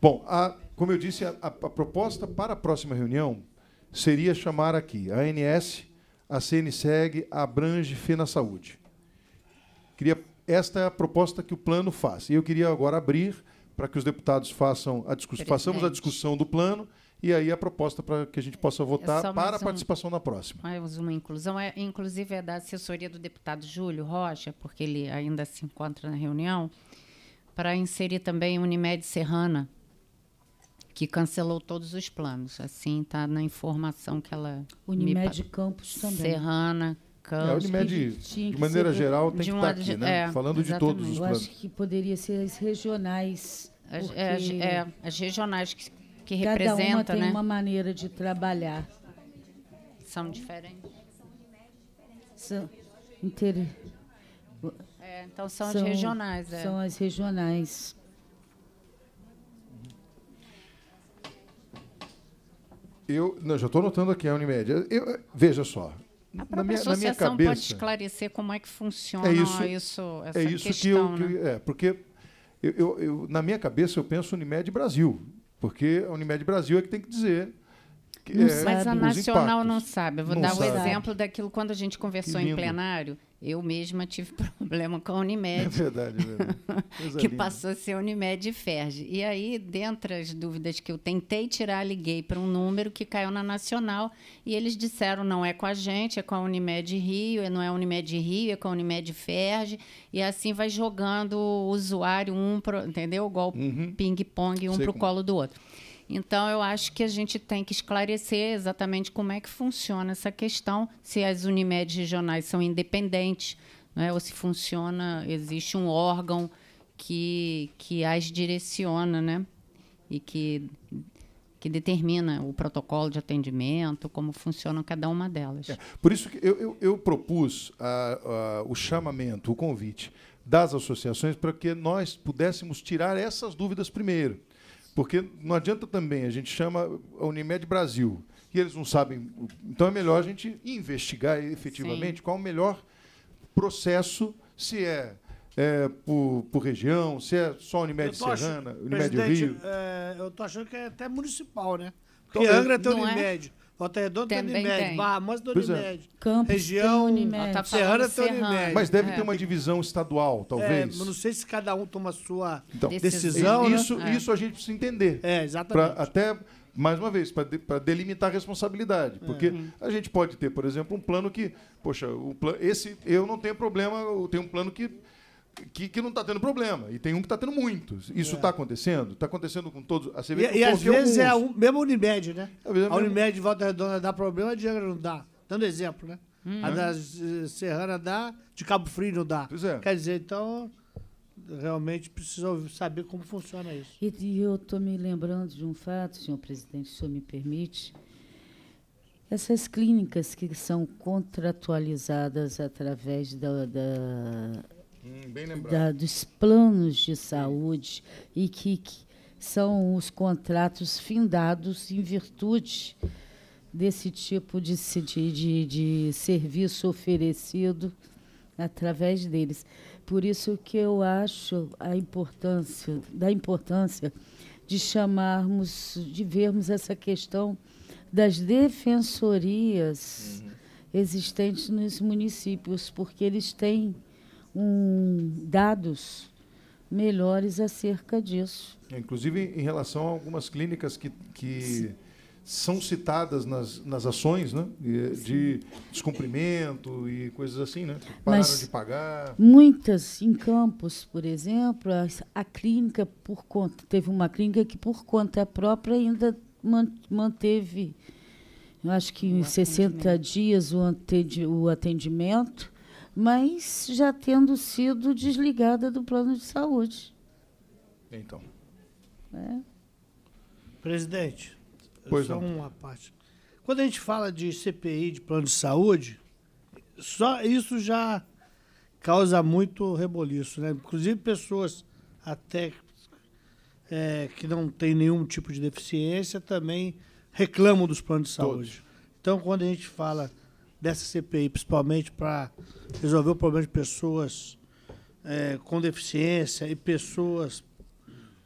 Bom, a, como eu disse, a, a, proposta para a próxima reunião seria chamar aqui a ANS, a CNSEG, a Abrange, Fena Saúde. Queria, esta é a proposta que o plano faz. E eu queria agora abrir para que os deputados façam a discussão, façamos a discussão do plano e aí a proposta para que a gente possa é, votar para a participação um, na próxima. Mais ah, uma inclusão. É, inclusive é da assessoria do deputado Júlio Rocha, porque ele ainda se encontra na reunião, para inserir também Unimed Serrana, que cancelou todos os planos. Assim, está na informação que ela. Unimed me... Campos também. Serrana, é, Campos. É, a Unimed, de maneira ser, geral, tem que estar tá aqui, né? É, Falando exatamente. de todos os planos. Eu acho que poderia ser as regionais. As, é, as, é, as, regionais que que representa, Cada uma tem né? uma maneira de trabalhar. São diferentes. São, inter... É, então são, são, as regionais. É. São as regionais. Eu, não, já estou notando aqui a Unimed. Eu, veja só. A própria na minha, associação na minha cabeça, pode esclarecer como é que funciona é isso, isso é essa é isso questão. Que eu, né? que, é, porque eu, eu, eu, na minha cabeça eu penso Unimed Brasil. Porque a Unimed Brasil é que tem que dizer é, mas a nacional não sabe. Eu vou não dar o um exemplo daquilo quando a gente conversou em plenário. Eu mesma tive <laughs> problema com a Unimed. É verdade, é verdade. <laughs> que linda. passou a ser Unimed e Ferge. E aí, dentre as dúvidas que eu tentei tirar, liguei para um número que caiu na Nacional e eles disseram: não é com a gente, é com a Unimed Rio, não é Unimed Rio, é com a Unimed Ferge. E assim vai jogando o usuário um, pro, entendeu? Igual uhum. ping-pong, um para o é. colo do outro. Então, eu acho que a gente tem que esclarecer exatamente como é que funciona essa questão, se as Unimedes regionais são independentes, né, ou se funciona, existe um órgão que, que as direciona, né? E que, que determina o protocolo de atendimento, como funciona cada uma delas. É, por isso que eu, eu, eu propus ah, ah, o chamamento, o convite das associações para que nós pudéssemos tirar essas dúvidas primeiro. Porque não adianta também, a gente chama a Unimed Brasil, e eles não sabem. Então é melhor a gente investigar efetivamente Sim. qual o melhor processo, se é, é por, por, região, se é só Unimed Serrana, ach... Unimed Rio. É, eu estou achando que é até municipal, né? Porque Angra é tem é? Unimed. É? Volta tem Unimed, Bahamas do Unimed. É. Campos, região Unimed. Tá Serrana Unimed. Mas deve é. ter uma divisão estadual, talvez. É, não sei se cada um toma a sua então, decisão. Né? Isso, né? isso a gente precisa entender. É, exatamente. Pra, até mais uma vez, para de, delimitar a responsabilidade. É. Porque uhum. a gente pode ter, por exemplo, um plano que, poxa, o, esse eu não tenho problema, eu tenho um plano que que, que não está tendo problema. E tem um que está tendo muitos. Isso está é. Tá acontecendo? Está acontecendo com todos. A CB, e, e às vezes é alguns. é a um, mesmo Unimed, né? É a, mesmo Unimed de Volta Redonda dá problema, a Diego não dá. Dando exemplo, né? Hum. A da eh, Serrana dá, de Cabo Frio não dá. É. Quer dizer, então realmente precisa saber como funciona isso. E, e eu estou me lembrando de um fato, senhor presidente, se o senhor me permite. Essas clínicas que são contratualizadas através da, da Hum, da, dos planos de saúde e que, que, são os contratos findados em virtude desse tipo de, de, de, de serviço oferecido através deles. Por isso que eu acho a importância da importância de chamarmos, de vermos essa questão das defensorias uhum. existentes nos municípios, porque eles têm um, dados melhores acerca disso. Inclusive em relação a algumas clínicas que, que são citadas nas, nas ações né? Eh, de descumprimento e coisas assim, né? Que Mas de pagar. Muitas em Campos, por exemplo, a, a clínica por conta. Teve uma clínica que por conta própria ainda manteve, eu acho que em 60 dias o atendimento mas já tendo sido desligada do plano de saúde. Então. É. Presidente, pois só não. uma parte. Quando a gente fala de CPI, de plano de saúde, só isso já causa muito reboliço, né? Inclusive pessoas até é, que não têm nenhum tipo de deficiência também reclamam dos planos de saúde. Todos. Então, quando a gente fala dessa CPI, principalmente para resolver o problema de pessoas é, com deficiência e pessoas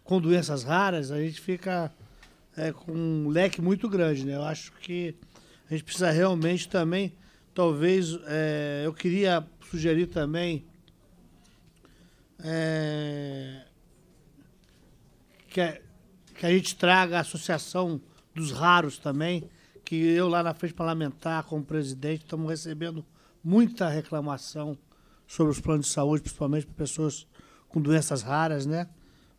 com doenças raras, a gente fica é, com um leque muito grande. Né? Eu acho que a gente precisa realmente também, talvez, é, eu queria sugerir também é, que, a, que a gente traga a Associação dos Raros também, que eu lá na frente parlamentar, como presidente, estamos recebendo muita reclamação sobre os planos de saúde, principalmente para pessoas com doenças raras, né?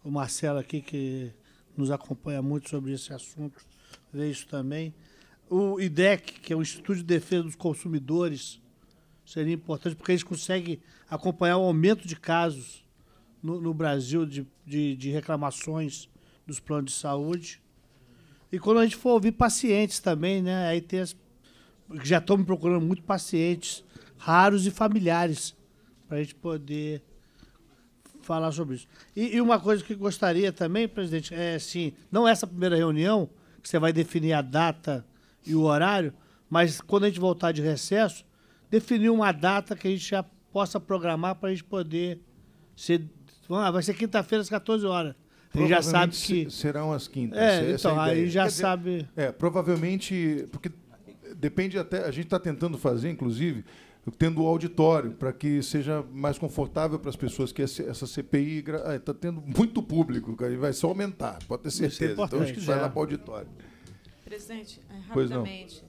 O Marcelo aqui, que nos acompanha muito sobre esse assunto, vê isso também. O IDEC, que é o Instituto de Defesa dos Consumidores, seria importante, porque eles conseguem acompanhar o aumento de casos no, no Brasil de, de, de reclamações dos planos de saúde. E quando a gente for ouvir pacientes também, né? Aí tem as. Já estão me procurando muito pacientes raros e familiares para a gente poder falar sobre isso. E, e, uma coisa que gostaria também, presidente, é assim, não essa primeira reunião, que você vai definir a data e o horário, mas quando a gente voltar de recesso, definir uma data que a gente já possa programar para a gente poder ser. Ah, vai ser quinta-feira às 14 horas. Ele já sabe que. Serão as quintas. É, é então, aí já dizer, sabe. É, provavelmente. Porque depende até. A gente está tentando fazer, inclusive, tendo o auditório, para que seja mais confortável para as pessoas que essa CPI. Está ah, tendo muito público, cara, e vai só aumentar, pode ter é certeza. É então, acho que vai lá é. para o auditório. Presidente, rapidamente.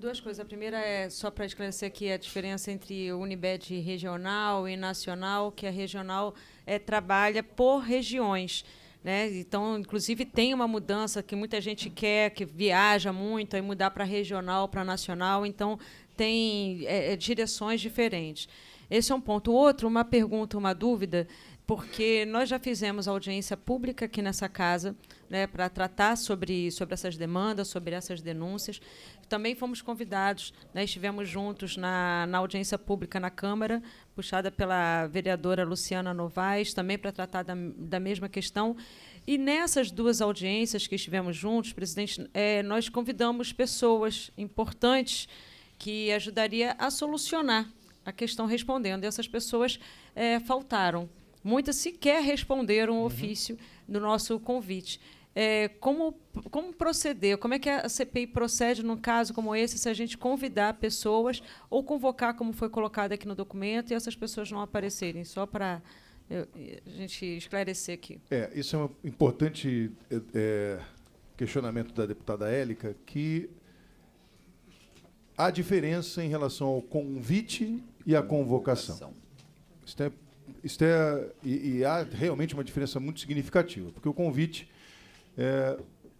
duas coisas. A primeira é só para esclarecer aqui a diferença entre Unibet regional e nacional, que a regional é, trabalha por regiões. Né? Então, inclusive, tem uma mudança que muita gente quer, que viaja muito, aí mudar para regional, para nacional. Então, tem é, é, direções diferentes. Esse é um ponto. Outro, uma pergunta, uma dúvida, porque nós já fizemos audiência pública aqui nessa casa né, para tratar sobre, sobre essas demandas, sobre essas denúncias. Também fomos convidados, né, estivemos juntos na, na audiência pública na Câmara, puxada pela vereadora Luciana Novaes, também para tratar da, da mesma questão. E nessas duas audiências que estivemos juntos, presidente, é, nós convidamos pessoas importantes que ajudaria a solucionar a questão respondendo. E essas pessoas é, faltaram. Muitas sequer responderam o uhum. ofício do nosso convite. É, como, como proceder? Como é que a CPI procede num caso como esse, se a gente convidar pessoas ou convocar, como foi colocado aqui no documento, e essas pessoas não aparecerem? Só para a gente esclarecer aqui. É, isso é um importante é, é, questionamento da deputada Élica, que há diferença em relação ao convite e à convocação. Isso é isto é, e, e, há realmente uma diferença muito significativa, porque o convite, é,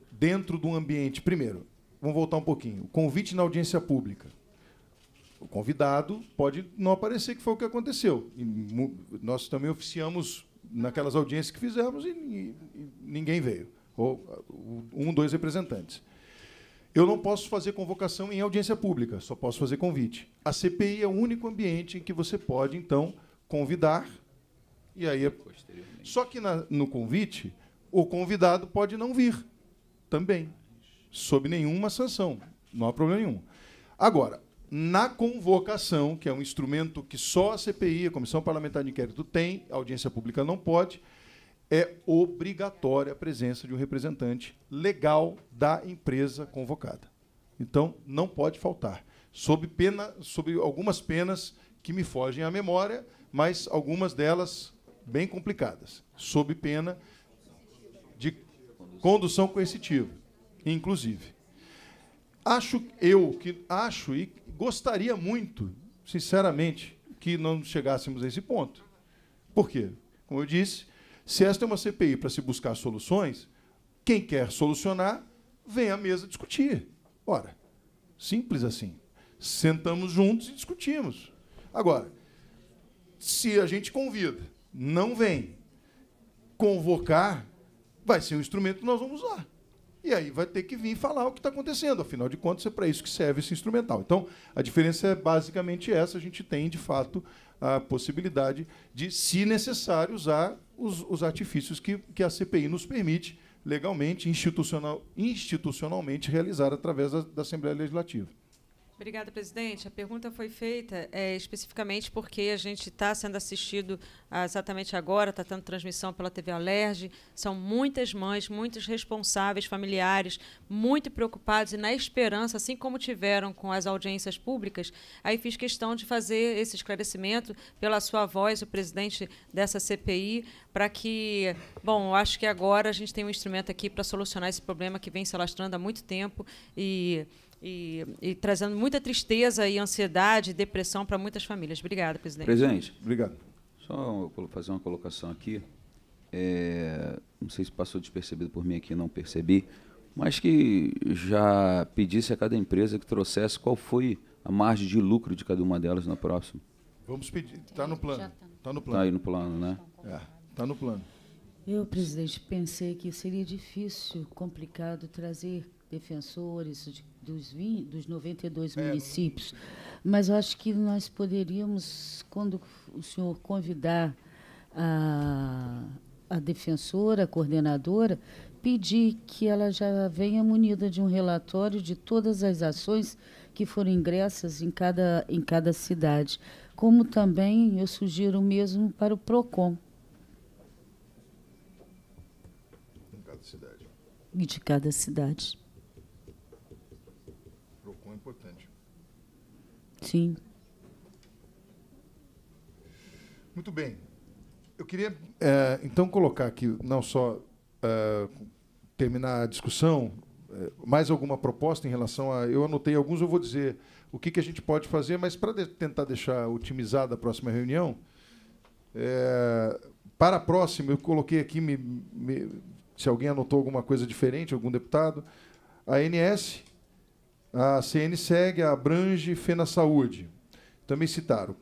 dentro de um ambiente. Primeiro, vamos voltar um pouquinho: o convite na audiência pública. O convidado pode não aparecer, que foi o que aconteceu. E nós também oficiamos naquelas audiências que fizemos e, e, e ninguém veio. Ou um, dois representantes. Eu não posso fazer convocação em audiência pública, só posso fazer convite. A CPI é o único ambiente em que você pode, então, convidar e aí, é só que na, no convite, o convidado pode não vir também, sob nenhuma sanção, não há problema nenhum. Agora, na convocação, que é um instrumento que só a CPI, a Comissão Parlamentar de Inquérito, tem, a audiência pública não pode, é obrigatória a presença de um representante legal da empresa convocada. Então, não pode faltar. Sob, pena, sob algumas penas que me fogem à memória, mas algumas delas bem complicadas, sob pena de condução coercitiva, inclusive. Acho eu que acho e gostaria muito, sinceramente, que não chegássemos a esse ponto. Por quê? Como eu disse, se esta é uma CPI para se buscar soluções, quem quer solucionar, vem à mesa discutir. Ora, simples assim. Sentamos juntos e discutimos. Agora, se a gente convida não vem. Convocar vai ser um instrumento que nós vamos usar. E aí vai ter que vir falar o que está acontecendo. Afinal de contas, é para isso que serve esse instrumental. Então, a diferença é basicamente essa. A gente tem, de fato, a possibilidade de, se necessário, usar os, os artifícios que, que a CPI nos permite legalmente, institucional, institucionalmente, realizar através da, da Assembleia Legislativa. Obrigada, presidente. A pergunta foi feita é, especificamente porque a gente está sendo assistido ah, exatamente agora, está tendo transmissão pela TV Alerj. São muitas mães, muitos responsáveis, familiares, muito preocupados e na esperança, assim como tiveram com as audiências públicas, aí fiz questão de fazer esse esclarecimento pela sua voz, o presidente dessa CPI, para que, bom, acho que agora a gente tem um instrumento aqui para solucionar esse problema que vem se alastrando há muito tempo e e, e trazendo muita tristeza e ansiedade e depressão para muitas famílias. Obrigada, presidente. Presidente, obrigado. Só fazer uma colocação aqui. É, não sei se passou despercebido por mim aqui, não percebi, mas que já pedisse a cada empresa que trouxesse qual foi a margem de lucro de cada uma delas na próxima. Vamos pedir. Está no plano. Está no tá tá plano. Está aí no plano, né? Está é, tá no plano. Eu, presidente, pensei que seria difícil, complicado trazer defensores de, dos, 20, dos 92 é. municípios, mas acho que nós poderíamos, quando o senhor convidar a, a defensora, a coordenadora, pedir que ela já venha munida de um relatório de todas as ações que foram ingressas em cada, em cada cidade. Como também eu sugiro mesmo para o PROCON. de cada cidade. Sim. Muito bem. Eu queria, é, então, colocar aqui, não só é, terminar a discussão, é, mais alguma proposta em relação a. Eu anotei alguns, eu vou dizer o que, que a gente pode fazer, mas para de, tentar deixar otimizada a próxima reunião, é, para a próxima, eu coloquei aqui, me, me, se alguém anotou alguma coisa diferente, algum deputado, a ANS a CN segue, abrange Fena Saúde. Também citaram.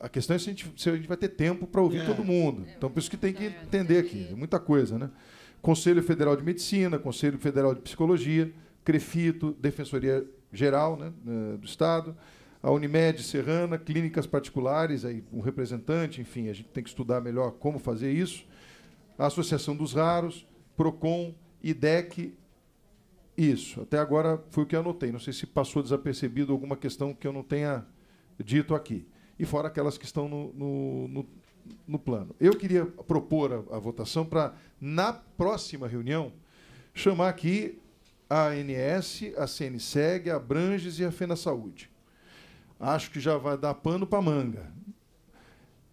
A questão é se a gente, se a gente vai ter tempo para ouvir é. todo mundo. Então, por isso que tem que entender aqui. É muita coisa, né? Conselho Federal de Medicina, Conselho Federal de Psicologia, Crefito, Defensoria Geral né, né, do Estado, a Unimed Serrana, clínicas particulares, aí um representante, enfim, a gente tem que estudar melhor como fazer isso, a Associação dos Raros, PROCON, IDEC isso, até agora foi o que anotei. Não sei se passou desapercebido alguma questão que eu não tenha dito aqui. E fora aquelas que estão no, no, no, no plano. Eu queria propor a, a votação para, na próxima reunião, chamar aqui a ANS, a CNSEG, a Branges e a Fena Saúde. Acho que já vai dar pano para manga.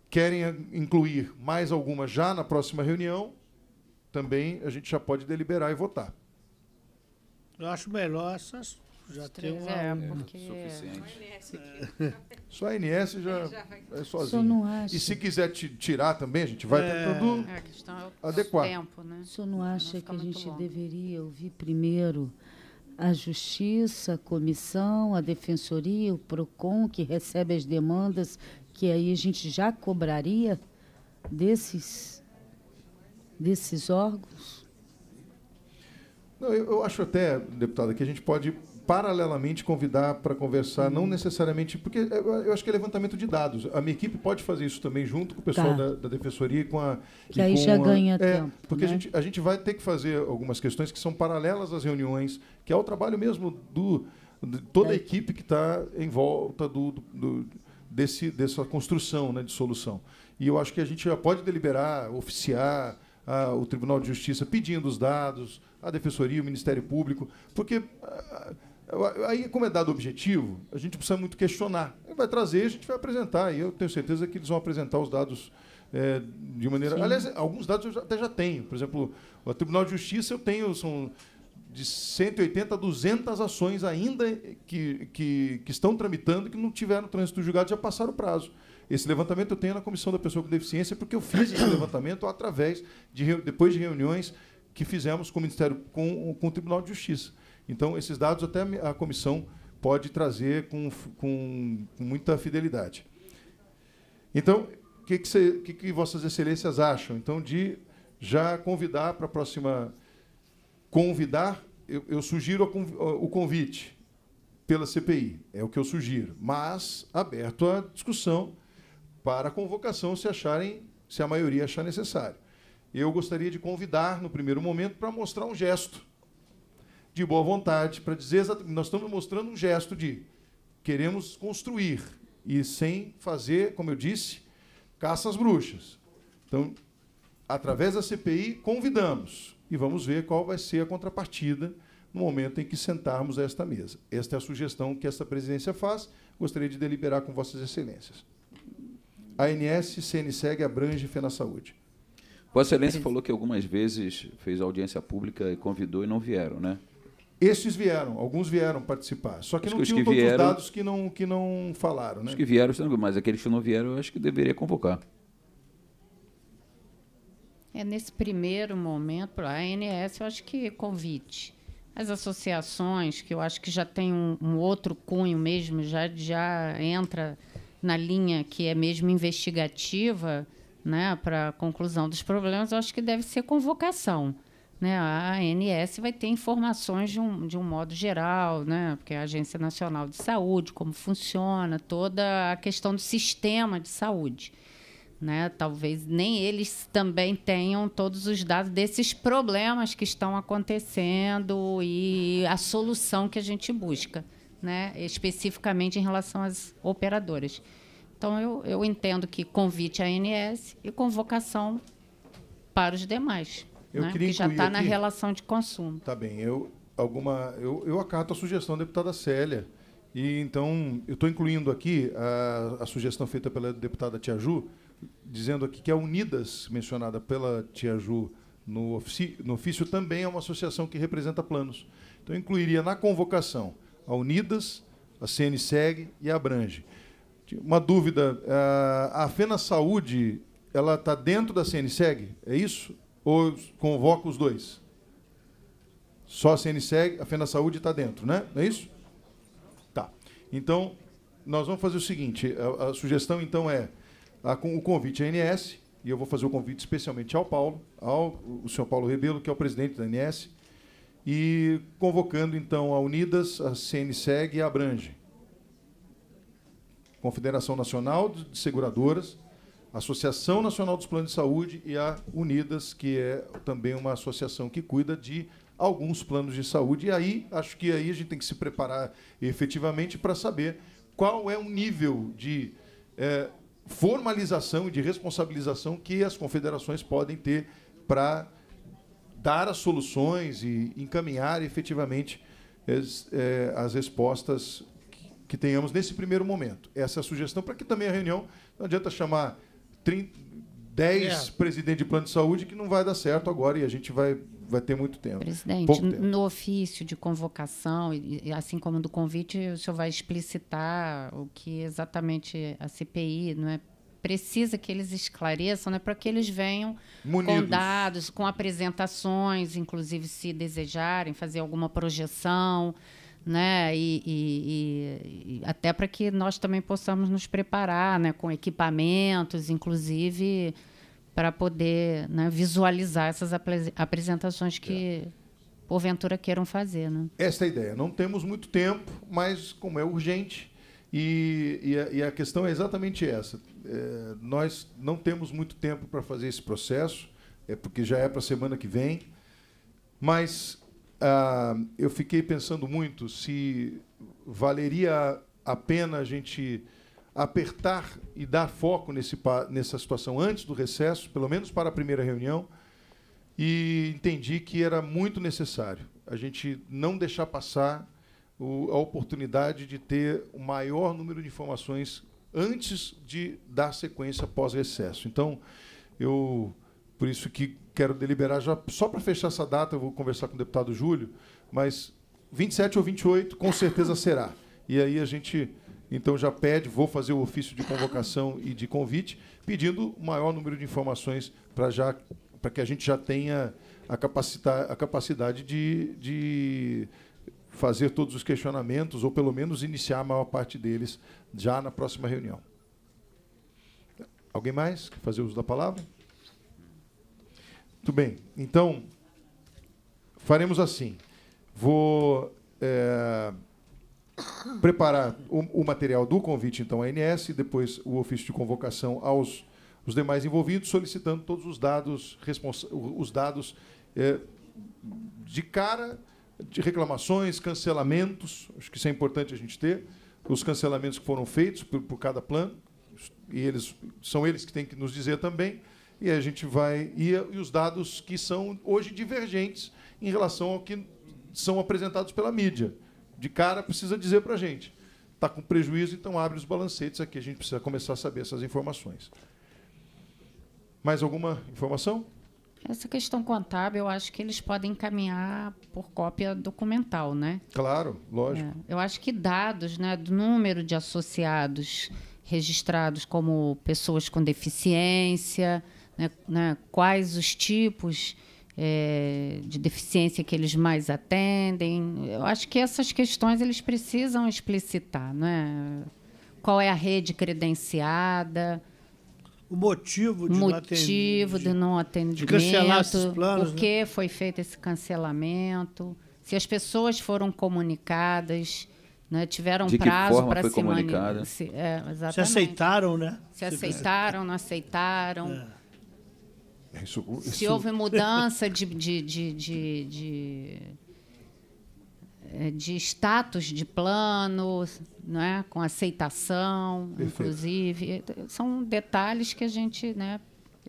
Querem incluir mais alguma já na próxima reunião? Também a gente já pode deliberar e votar. Eu acho melhor essas. Já tem uma. É, suficiente. Só a ANS já, já é sozinho. Não E se quiser tirar também, a gente vai é. tudo é, a questão é Tempo, né? O senhor não acha não que a gente longo. deveria ouvir primeiro a Justiça, a Comissão, a Defensoria, o PROCON, que recebe as demandas, que aí a gente já cobraria desses, desses órgãos? Não, eu, eu acho até, deputada, que a gente pode paralelamente convidar para conversar, não uhum. necessariamente, porque eu acho que é levantamento de dados. A minha equipe pode fazer isso também junto com o pessoal tá. da, da, defensoria com a. Que aí já a, ganha é, tempo. Porque né? a, gente, a gente vai ter que fazer algumas questões que são paralelas às reuniões, que é o trabalho mesmo do. De toda a é. equipe que está em volta do, do, do, desse, dessa construção né, de solução. E eu acho que a gente já pode deliberar, oficiar a, ah, o Tribunal de Justiça pedindo os dados, a Defensoria, o Ministério Público, porque ah, ah, aí, como é dado objetivo, a gente precisa muito questionar. Ele vai trazer, a gente vai apresentar, e eu tenho certeza que eles vão apresentar os dados é, de maneira. Sim. Aliás, alguns dados eu até já tenho. Por exemplo, o Tribunal de Justiça eu tenho, são de 180 a 200 ações ainda que, que, que estão tramitando, que não tiveram trânsito julgado, já passaram o prazo. Esse levantamento eu tenho na Comissão da Pessoa com Deficiência, porque eu fiz esse levantamento através de depois de reuniões que fizemos com o Ministério, com, com o Tribunal de Justiça. Então, esses dados até a comissão pode trazer com, com, com muita fidelidade. Então, o que, que, que, que Vossas Excelências acham? Então, de já convidar para a próxima. Convidar, eu, eu sugiro o convite pela CPI, é o que eu sugiro, mas aberto à discussão para a convocação se acharem, se a maioria achar necessário eu gostaria de convidar, no primeiro momento, para mostrar um gesto de boa vontade, para dizer exatamente. Nós estamos mostrando um gesto de queremos construir e sem fazer, como eu disse, caças bruxas. Então, através da CPI, convidamos e vamos ver qual vai ser a contrapartida no momento em que sentarmos a esta mesa. Esta é a sugestão que esta presidência faz. Gostaria de deliberar com vossas excelências. ANS, CNSEG, abrange e Saúde. Vossa Excelência falou que algumas vezes fez audiência pública e convidou e não vieram, né? Estes vieram, alguns vieram participar. Só que acho não tinham que vieram, os dados que não, que não falaram, né? Os que vieram, mas aqueles que não vieram, eu acho que deveria convocar. É nesse primeiro momento, a ANS eu acho que é convite. As associações, que eu acho que já tem um, um outro cunho mesmo, já, já entra na linha que é mesmo investigativa né, para conclusão dos problemas, eu acho que deve ser convocação. Né? A ANS vai ter informações de um, de um modo geral, né? porque é a Agência Nacional de Saúde, como funciona, toda a questão do sistema de saúde. Né? Talvez nem eles também tenham todos os dados desses problemas que estão acontecendo e a solução que a gente busca, né? especificamente em relação às operadoras. Então, eu, eu entendo que convite à ANS e convocação para os demais, né? que já está na relação de consumo. Tá bem, eu, alguma, eu, eu acato a sugestão da deputada Célia. E então, eu estou incluindo aqui a, a, sugestão feita pela deputada Tia Ju, dizendo aqui que a Unidas, mencionada pela Tia Ju no, ofici, no ofício, também é uma associação que representa planos. Então, eu incluiria na convocação a Unidas, a CNSEG e a Abrange. Uma dúvida. Ah, a Fena Saúde, ela está dentro da CNSEG? É isso? Ou convoca os dois? Só a CNSEG, a Fena Saúde está dentro, né? Não é isso? Tá. Então, nós vamos fazer o seguinte. A, a sugestão, então, é a, o convite à ANS, e eu vou fazer o convite especialmente ao Paulo, ao o senhor Paulo Rebelo, que é o presidente da ANS, e convocando, então, a Unidas, a CNSEG e a Abrange Confederação Nacional de Seguradoras, Associação Nacional dos Planos de Saúde e a Unidas, que é também uma associação que cuida de alguns planos de saúde. E aí, acho que aí a gente tem que se preparar efetivamente para saber qual é o nível de é, formalização e de responsabilização que as confederações podem ter para dar as soluções e encaminhar efetivamente as, é, é, as respostas que tenhamos nesse primeiro momento. Essa é a sugestão para que também a reunião não adianta chamar 30, 10 é. presidentes de plano de saúde que não vai dar certo agora e a gente vai vai ter muito tempo. Presidente, tempo. no ofício de convocação e, assim como do convite, o senhor vai explicitar o que exatamente a CPI, não é? Precisa que eles esclareçam, né, para que eles venham Munidos. com dados, com apresentações, inclusive se desejarem fazer alguma projeção né? E, e, e até para que nós também possamos nos preparar, né? Com equipamentos, inclusive para poder né, visualizar essas apresentações que é. porventura queiram fazer, né? Esta é a ideia. Não temos muito tempo, mas como é urgente e, e, a, e a, questão é exatamente essa. É, nós não temos muito tempo para fazer esse processo, é porque já é para a semana que vem. Mas ah, eu fiquei pensando muito se valeria a pena a gente apertar e dar foco nesse, nessa situação antes do recesso, pelo menos para a primeira reunião, e entendi que era muito necessário a gente não deixar passar o, a oportunidade de ter o maior número de informações antes de dar sequência pós-recesso. Então, eu por isso que quero deliberar já. Só para fechar essa data, eu vou conversar com o deputado Júlio, mas 27 ou 28 com certeza será. E aí a gente então já pede, vou fazer o ofício de convocação e de convite, pedindo o maior número de informações para já para que a gente já tenha a, capacita, a capacidade de, de fazer todos os questionamentos, ou pelo menos iniciar a maior parte deles já na próxima reunião. Alguém mais quer fazer uso da palavra? Muito bem. Então, faremos assim. Vou é, preparar o, o, material do convite, então, à ANS, depois o ofício de convocação aos os demais envolvidos, solicitando todos os dados, os dados é, de cara de reclamações, cancelamentos, acho que isso é importante a gente ter, os cancelamentos que foram feitos por, por cada plano, e eles são eles que têm que nos dizer também, e a gente vai e, e os dados que são hoje divergentes em relação ao que são apresentados pela mídia. De cara precisa dizer para a gente, está com prejuízo, então abre os balancetes aqui. A gente precisa começar a saber essas informações. Mais alguma informação? Essa questão contábil, eu acho que eles podem encaminhar por cópia documental, né? Claro, lógico. É, eu acho que dados, né, do número de associados registrados como pessoas com deficiência, né, né, quais os tipos é, de deficiência que eles mais atendem. Eu acho que essas questões eles precisam explicitar, né? Qual é a rede credenciada? O motivo de motivo não atendimento. de não atendimento. De cancelar esses planos. Por né? que né? foi feito esse cancelamento? Se as pessoas foram comunicadas, né, tiveram de prazo para se manifestar. Se, é, se aceitaram, né? Se aceitaram, não aceitaram. É é, isso, isso... Se houve mudança <laughs> de, de, de, de, de, é, de status de plano, né? com aceitação, Perfeito. inclusive. São detalhes que a gente. Né,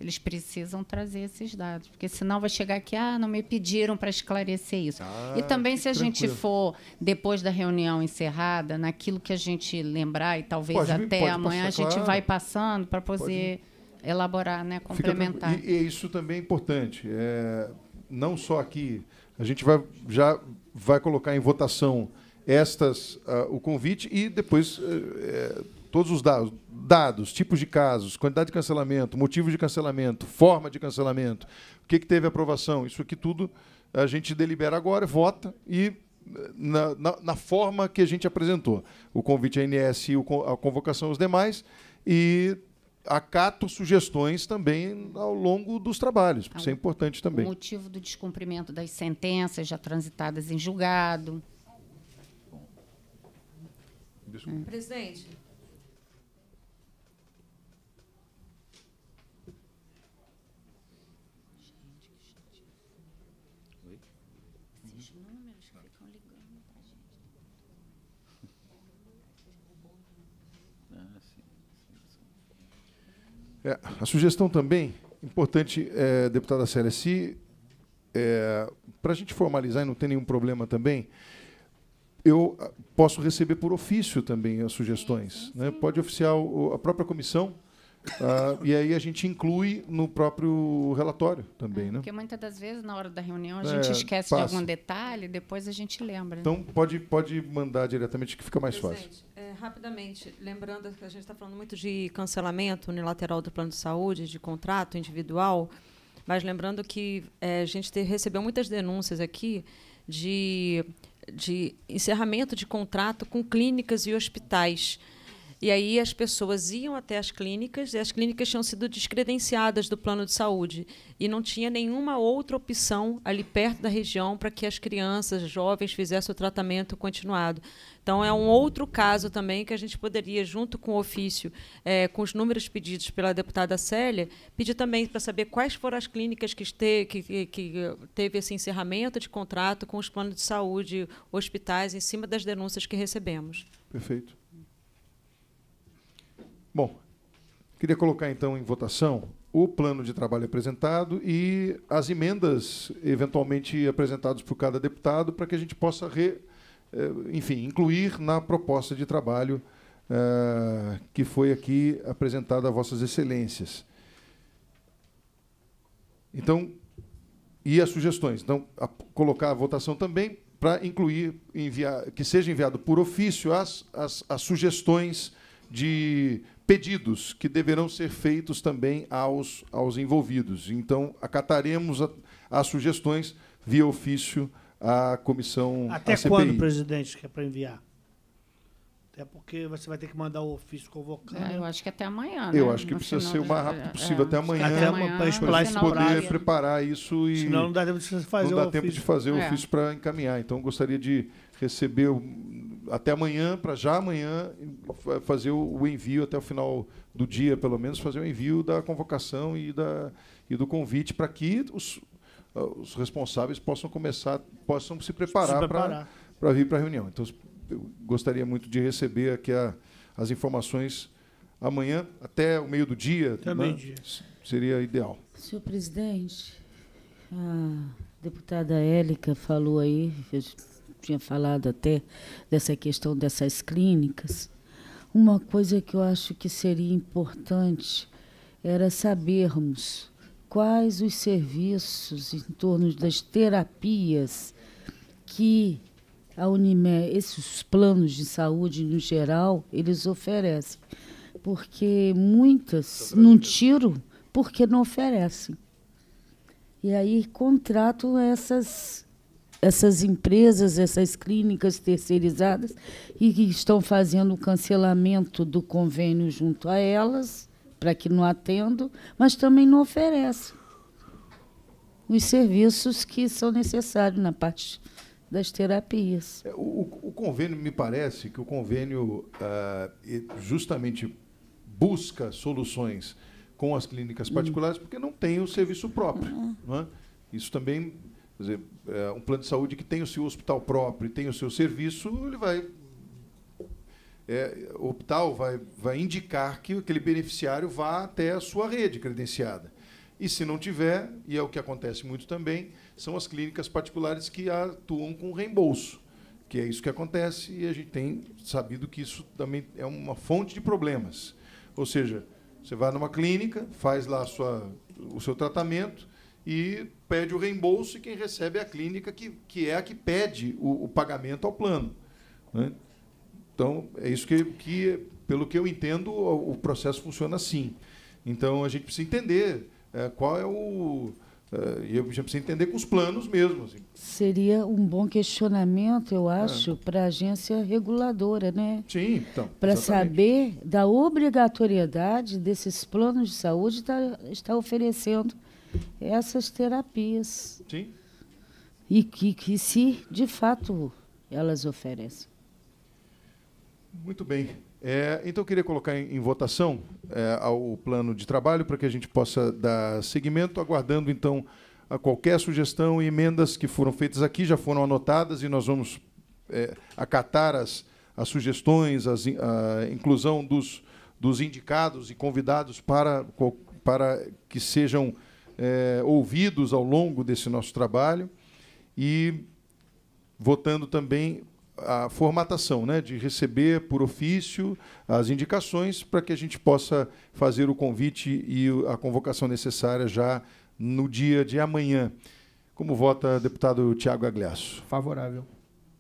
eles precisam trazer esses dados, porque senão vai chegar aqui, ah, não me pediram para esclarecer isso. Ah, e também se a tranquilo. gente for, depois da reunião encerrada, naquilo que a gente lembrar, e talvez pode, até pode amanhã passar, a gente claro. vai passando para poder elaborar, né, complementar. Fica, e, e, isso também é importante. É, não só aqui, a gente vai, já vai colocar em votação estas uh, o convite e depois uh, todos os dados, dados, tipos de casos, quantidade de cancelamento, motivo de cancelamento, forma de cancelamento, o que, que teve aprovação, isso aqui tudo a gente delibera agora, vota e eh, na, na, na, forma que a gente apresentou. O convite à ANS e a convocação aos demais. E acato sugestões também ao longo dos trabalhos, porque isso é importante também. O motivo do descumprimento das sentenças já transitadas em julgado. Presidente, É, a sugestão também, importante, é, deputada Célia, se é, para a gente formalizar e não ter nenhum problema também, eu ah, posso receber por ofício também as sugestões. Né? Sim, sim, sim. Né? Pode oficiar o, a própria comissão Uh, e aí a gente inclui no próprio relatório também, é, né? Porque muitas das vezes na hora da reunião a é, gente é, esquece passa. de algum detalhe, depois a gente lembra. Então pode, pode mandar diretamente que fica mais Presidente, fácil. É, rapidamente, lembrando que a gente está falando muito de cancelamento unilateral do plano de saúde, de contrato individual, mas lembrando que é, a gente te, recebeu muitas denúncias aqui de, de encerramento de contrato com clínicas e hospitais e aí as pessoas iam até as clínicas e as clínicas tinham sido descredenciadas do plano de saúde e não tinha nenhuma outra opção ali perto da região para que as crianças, jovens fizessem o tratamento continuado. Então, é um outro caso também que a gente poderia, junto com o ofício, é, com os números pedidos pela deputada Célia, pedir também para saber quais foram as clínicas que, este, que, que, teve esse encerramento de contrato com os planos de saúde, hospitais, em cima das denúncias que recebemos. Perfeito. Bom, queria colocar então em votação o plano de trabalho apresentado e as emendas eventualmente apresentadas por cada deputado para que a gente possa, re, eh, enfim, incluir na proposta de trabalho uh, que foi aqui apresentada a vossas excelências. Então, e as sugestões. Então, a, colocar a votação também para incluir, enviar, que seja enviado por ofício as, as, as sugestões de pedidos que deverão ser feitos também aos, aos envolvidos. Então, acataremos as sugestões via ofício à comissão. Até quando, presidente, que é para enviar? Até porque você vai ter que mandar o ofício convocando. É, eu acho que até amanhã. Né? Eu acho que no precisa ser o mais rápido é, possível, é, até amanhã. Até amanhã para poder preparar isso e. Senão não dá tempo de fazer não dá tempo de fazer o é. ofício para encaminhar. Então, gostaria de receber até amanhã, para já amanhã, fazer o, envio, até o final do dia, pelo menos, fazer o envio da convocação e, da, e do convite para que os, ah, os responsáveis possam começar, possam se preparar, para vir para a reunião. Então, eu gostaria muito de receber aqui a, as informações amanhã, até o meio do dia. Até né? dia Seria ideal. Senhor presidente, a deputada Élica falou aí, tinha falado até dessa questão dessas clínicas, uma coisa que eu acho que seria importante era sabermos quais os serviços em torno das terapias que a Unimed, esses planos de saúde no geral, eles oferecem. Porque muitas não tiram porque não oferecem. E aí contratam essas essas empresas, essas clínicas terceirizadas e que estão fazendo o cancelamento do convênio junto a elas, para que não atendam, mas também não oferecem os serviços que são necessários na parte das terapias. É, o, o convênio, me parece que o convênio uh, justamente busca soluções com as clínicas hum. particulares, porque não tem o serviço próprio. Uhum. Isso também Quer dizer, é, um plano de saúde que tem o seu hospital próprio, tem o seu serviço, ele vai é, optar vai, vai indicar que aquele beneficiário vá até a sua rede credenciada. E se não tiver, e é o que acontece muito também, são as clínicas particulares que atuam com reembolso, que é isso que acontece e a gente tem sabido que isso também é uma fonte de problemas. Ou seja, você vai numa clínica, faz lá sua, o seu tratamento, e pede o reembolso e quem recebe é a clínica, que, que é a que pede o, o pagamento ao plano. Né? Então, é isso que, que, pelo que eu entendo, o, o processo funciona assim. Então, a gente precisa entender é, qual é o. É, e eu gente preciso entender com os planos mesmo. Assim. Seria um bom questionamento, eu acho, é. para a agência reguladora, né? Sim, então. Para saber da obrigatoriedade desses planos de saúde estar, tá, estar oferecendo essas terapias. Sim. E que, que se, de fato, elas oferecem. Muito bem. É, então, eu queria colocar em, em votação é, o plano de trabalho para que a gente possa dar seguimento, aguardando, então, a qualquer sugestão e emendas que foram feitas aqui, já foram anotadas e nós vamos é, acatar as, as sugestões, as, a inclusão dos, dos indicados e convidados para, para que sejam é, ouvidos ao longo desse nosso trabalho e votando também a formatação, né, de receber por ofício as indicações para que a gente possa fazer o convite e a convocação necessária já no dia de amanhã. Como vota deputado Tiago Agliasso? Favorável.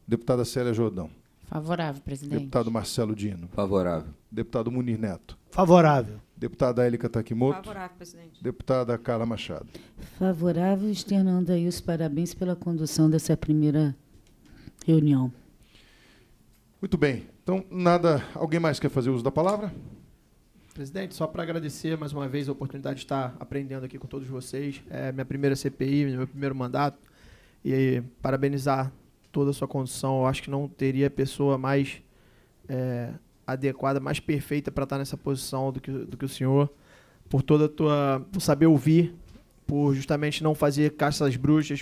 Deputada Célia Jordão. Favorável, presidente. Deputado Marcelo Dino. Favorável. Deputado Munir Neto. Favorável. Deputada Élica Takimoto. Favorável, presidente. Deputada Carla Machado. Favorável, externando aí os parabéns pela condução dessa primeira reunião. Muito bem. Então, nada. Alguém mais quer fazer uso da palavra? Presidente, só para agradecer mais uma vez a oportunidade de estar aprendendo aqui com todos vocês. É minha primeira CPI, meu primeiro mandato. E parabenizar toda a sua condução. Eu acho que não teria pessoa mais. É, adequada, mais perfeita para estar tá nessa posição do que, do que o senhor, por toda a tua. por saber ouvir, por justamente não fazer caça às bruxas,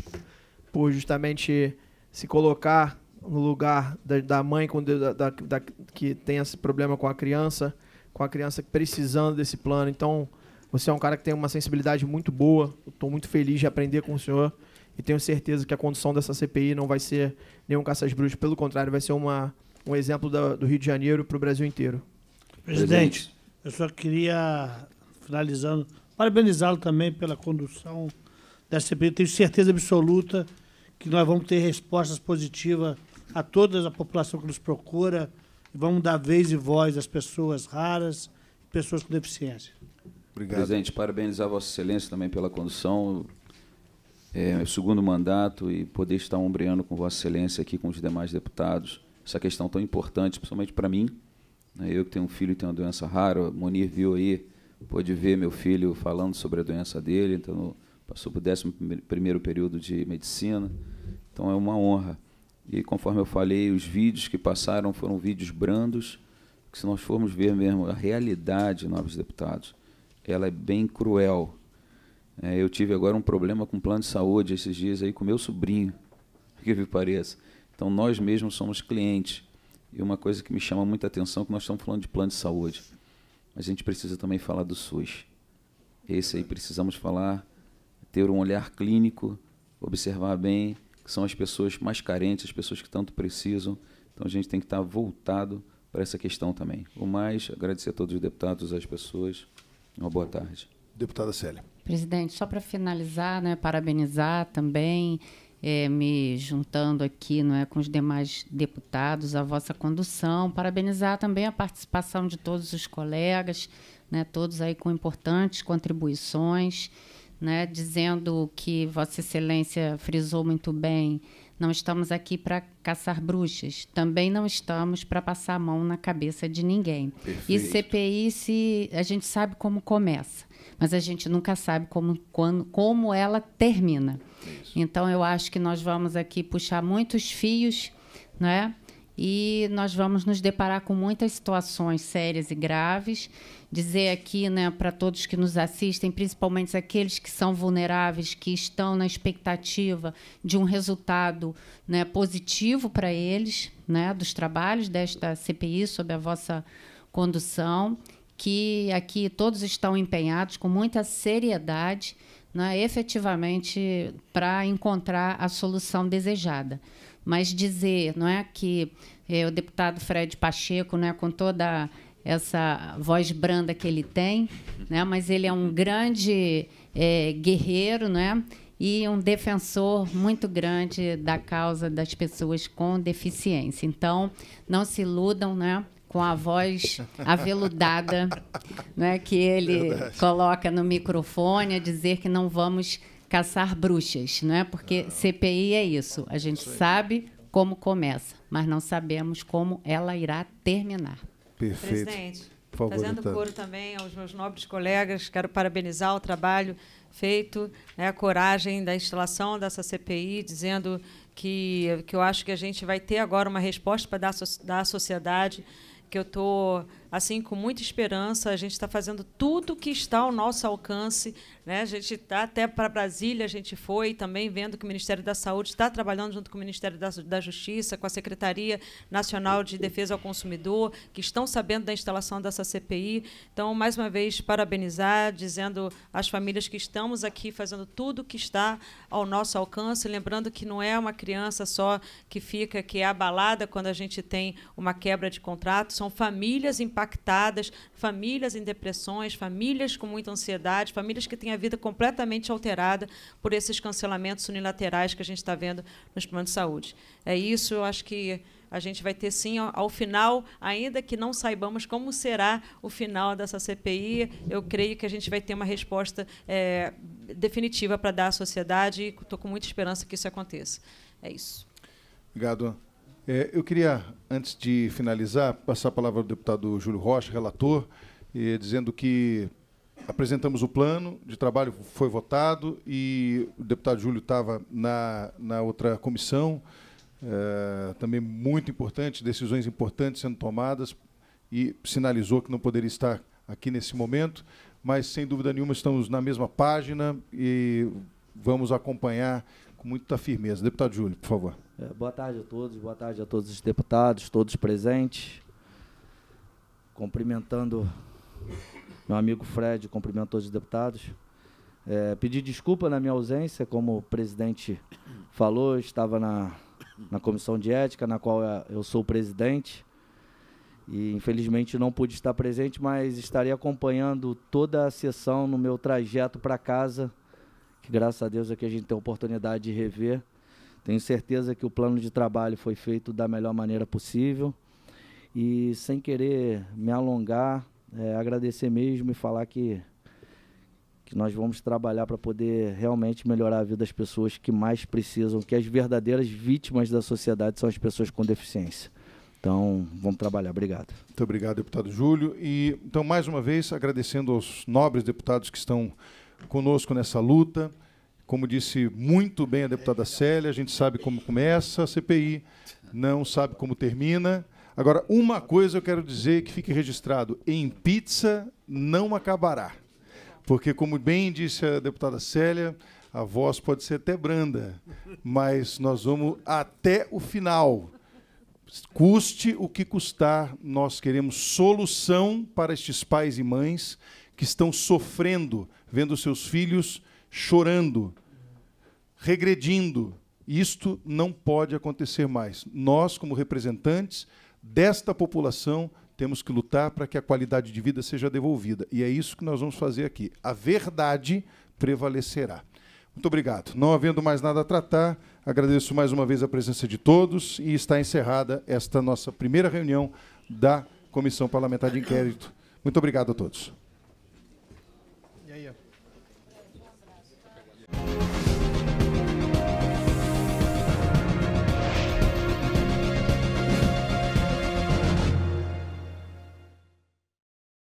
por justamente se colocar no lugar da, da mãe com, da, da, da, que tem esse problema com a criança, com a criança precisando desse plano. Então, você é um cara que tem uma sensibilidade muito boa. Estou muito feliz de aprender com o senhor e tenho certeza que a condução dessa CPI não vai ser nenhum caça às bruxas, pelo contrário, vai ser uma um exemplo da, do Rio de Janeiro para o Brasil inteiro. Presidente, eu só queria, finalizando, parabenizá-lo também pela condução dessa CPI. Tenho certeza absoluta que nós vamos ter respostas positivas a toda a população que nos procura e vamos dar vez e voz às pessoas raras e pessoas com deficiência. Obrigado. Presidente, parabenizar Vossa Excelência também pela condução. É, é, o segundo mandato e poder estar ombreando com Vossa Excelência aqui com os demais deputados essa questão tão importante, principalmente para mim. Né? Eu que tenho um filho e tenho uma doença rara, Monir viu aí, pôde ver meu filho falando sobre a doença dele, então passou para o 11 período de medicina. Então é uma honra. E conforme eu falei, os vídeos que passaram foram vídeos brandos, que se nós formos ver mesmo a realidade, novos deputados, ela é bem cruel. É, eu tive agora um problema com o plano de saúde esses dias aí com meu sobrinho, <laughs> que me pareça. Então, nós mesmos somos clientes. E uma coisa que me chama muita atenção, é que nós estamos falando de plano de saúde, mas a gente precisa também falar do SUS. Esse aí precisamos falar, ter um olhar clínico, observar bem, que são as pessoas mais carentes, as pessoas que tanto precisam. Então, a gente tem que estar voltado para essa questão também. O mais, agradecer a todos os deputados, as pessoas. Uma boa tarde. Deputada Célia. Presidente, só para finalizar, né, parabenizar também é, me juntando aqui não é, com os demais deputados, a vossa condução, parabenizar também a participação de todos os colegas, né, todos aí com importantes contribuições, né, dizendo que Vossa Excelência frisou muito bem não estamos aqui para caçar bruxas, também não estamos para passar a mão na cabeça de ninguém. Perfeito. E CPI, se a gente sabe como começa, mas a gente nunca sabe como, quando, como ela termina. Isso. Então eu acho que nós vamos aqui puxar muitos fios, não é? e nós vamos nos deparar com muitas situações sérias e graves. Dizer aqui né, para todos que nos assistem, principalmente aqueles que são vulneráveis, que estão na expectativa de um resultado né, positivo para eles, né, dos trabalhos desta CPI sob a vossa condução, que aqui todos estão empenhados com muita seriedade, né, efetivamente, para encontrar a solução desejada mas dizer, não é que é, o deputado Fred Pacheco, né, com toda essa voz branda que ele tem, né, mas ele é um grande eh, é, guerreiro, né, e um defensor muito grande da causa das pessoas com deficiência. Então, não se iludam, né? Com a voz aveludada <laughs> né, que ele Verdade. coloca no microfone, a dizer que não vamos caçar bruxas, não é? Porque ah. CPI é isso. A gente isso sabe como começa, mas não sabemos como ela irá terminar. Perfeito. Presidente, favor, fazendo coro também aos meus nobres colegas, quero parabenizar o trabalho feito, né, a coragem da instalação dessa CPI, dizendo que, que eu acho que a gente vai ter agora uma resposta para dar da sociedade que eu estou assim com muita esperança. A gente está fazendo tudo que está ao nosso alcance né? A gente está até para Brasília, a gente foi também vendo que o Ministério da Saúde está trabalhando junto com o Ministério da, da Justiça, com a Secretaria Nacional de Defesa ao Consumidor, que estão sabendo da instalação dessa CPI. Então, mais uma vez, parabenizar, dizendo às famílias que estamos aqui fazendo tudo o que está ao nosso alcance, lembrando que não é uma criança só que fica, que é abalada quando a gente tem uma quebra de contrato, são famílias impactadas, famílias em depressões, famílias com muita ansiedade, famílias que têm a vida completamente alterada por esses cancelamentos unilaterais que a gente está vendo nos planos de saúde. É isso, eu acho que a gente vai ter sim ao final, ainda que não saibamos como será o final dessa CPI, eu creio que a gente vai ter uma resposta é, definitiva para dar à sociedade e estou com muita esperança que isso aconteça. É isso. Obrigado. É, eu queria, antes de finalizar, passar a palavra ao deputado Júlio Rocha, relator, e eh, dizendo que apresentamos o plano de trabalho, foi votado e o deputado Júlio estava na, na outra comissão. É, também muito importante, decisões importantes sendo tomadas e sinalizou que não poderia estar aqui nesse momento, mas sem dúvida nenhuma estamos na mesma página e vamos acompanhar com muita firmeza. Deputado Júlio, por favor. É, boa tarde a todos, boa tarde a todos os deputados, todos presentes. Cumprimentando meu amigo Fred cumprimento todos os deputados. É, pedi desculpa na minha ausência, como o presidente falou, estava na, na comissão de ética, na qual eu sou o presidente. E infelizmente não pude estar presente, mas estarei acompanhando toda a sessão no meu trajeto para casa, que graças a Deus aqui é a gente tem a oportunidade de rever. Tenho certeza que o plano de trabalho foi feito da melhor maneira possível. E sem querer me alongar, é, agradecer mesmo e falar que, que nós vamos trabalhar para poder realmente melhorar a vida das pessoas que mais precisam, que as verdadeiras vítimas da sociedade são as pessoas com deficiência. Então, vamos trabalhar. Obrigado. Muito obrigado, deputado Júlio. E, então, mais uma vez, agradecendo aos nobres deputados que estão conosco nessa luta. Como disse muito bem a deputada Célia, a gente sabe como começa a CPI, não sabe como termina. Agora, uma coisa eu quero dizer que fique registrado: em pizza não acabará. Porque, como bem disse a deputada Célia, a voz pode ser até branda, mas nós vamos até o final. Custe o que custar, nós queremos solução para estes pais e mães que estão sofrendo, vendo seus filhos chorando, regredindo. Isto não pode acontecer mais. Nós, como representantes, desta população, temos que lutar para que a qualidade de vida seja devolvida. E é isso que nós vamos fazer aqui. A verdade prevalecerá. Muito obrigado. Não havendo mais nada a tratar, agradeço mais uma vez a presença de todos e está encerrada esta nossa primeira reunião da Comissão Parlamentar de Inquérito. Muito obrigado a todos.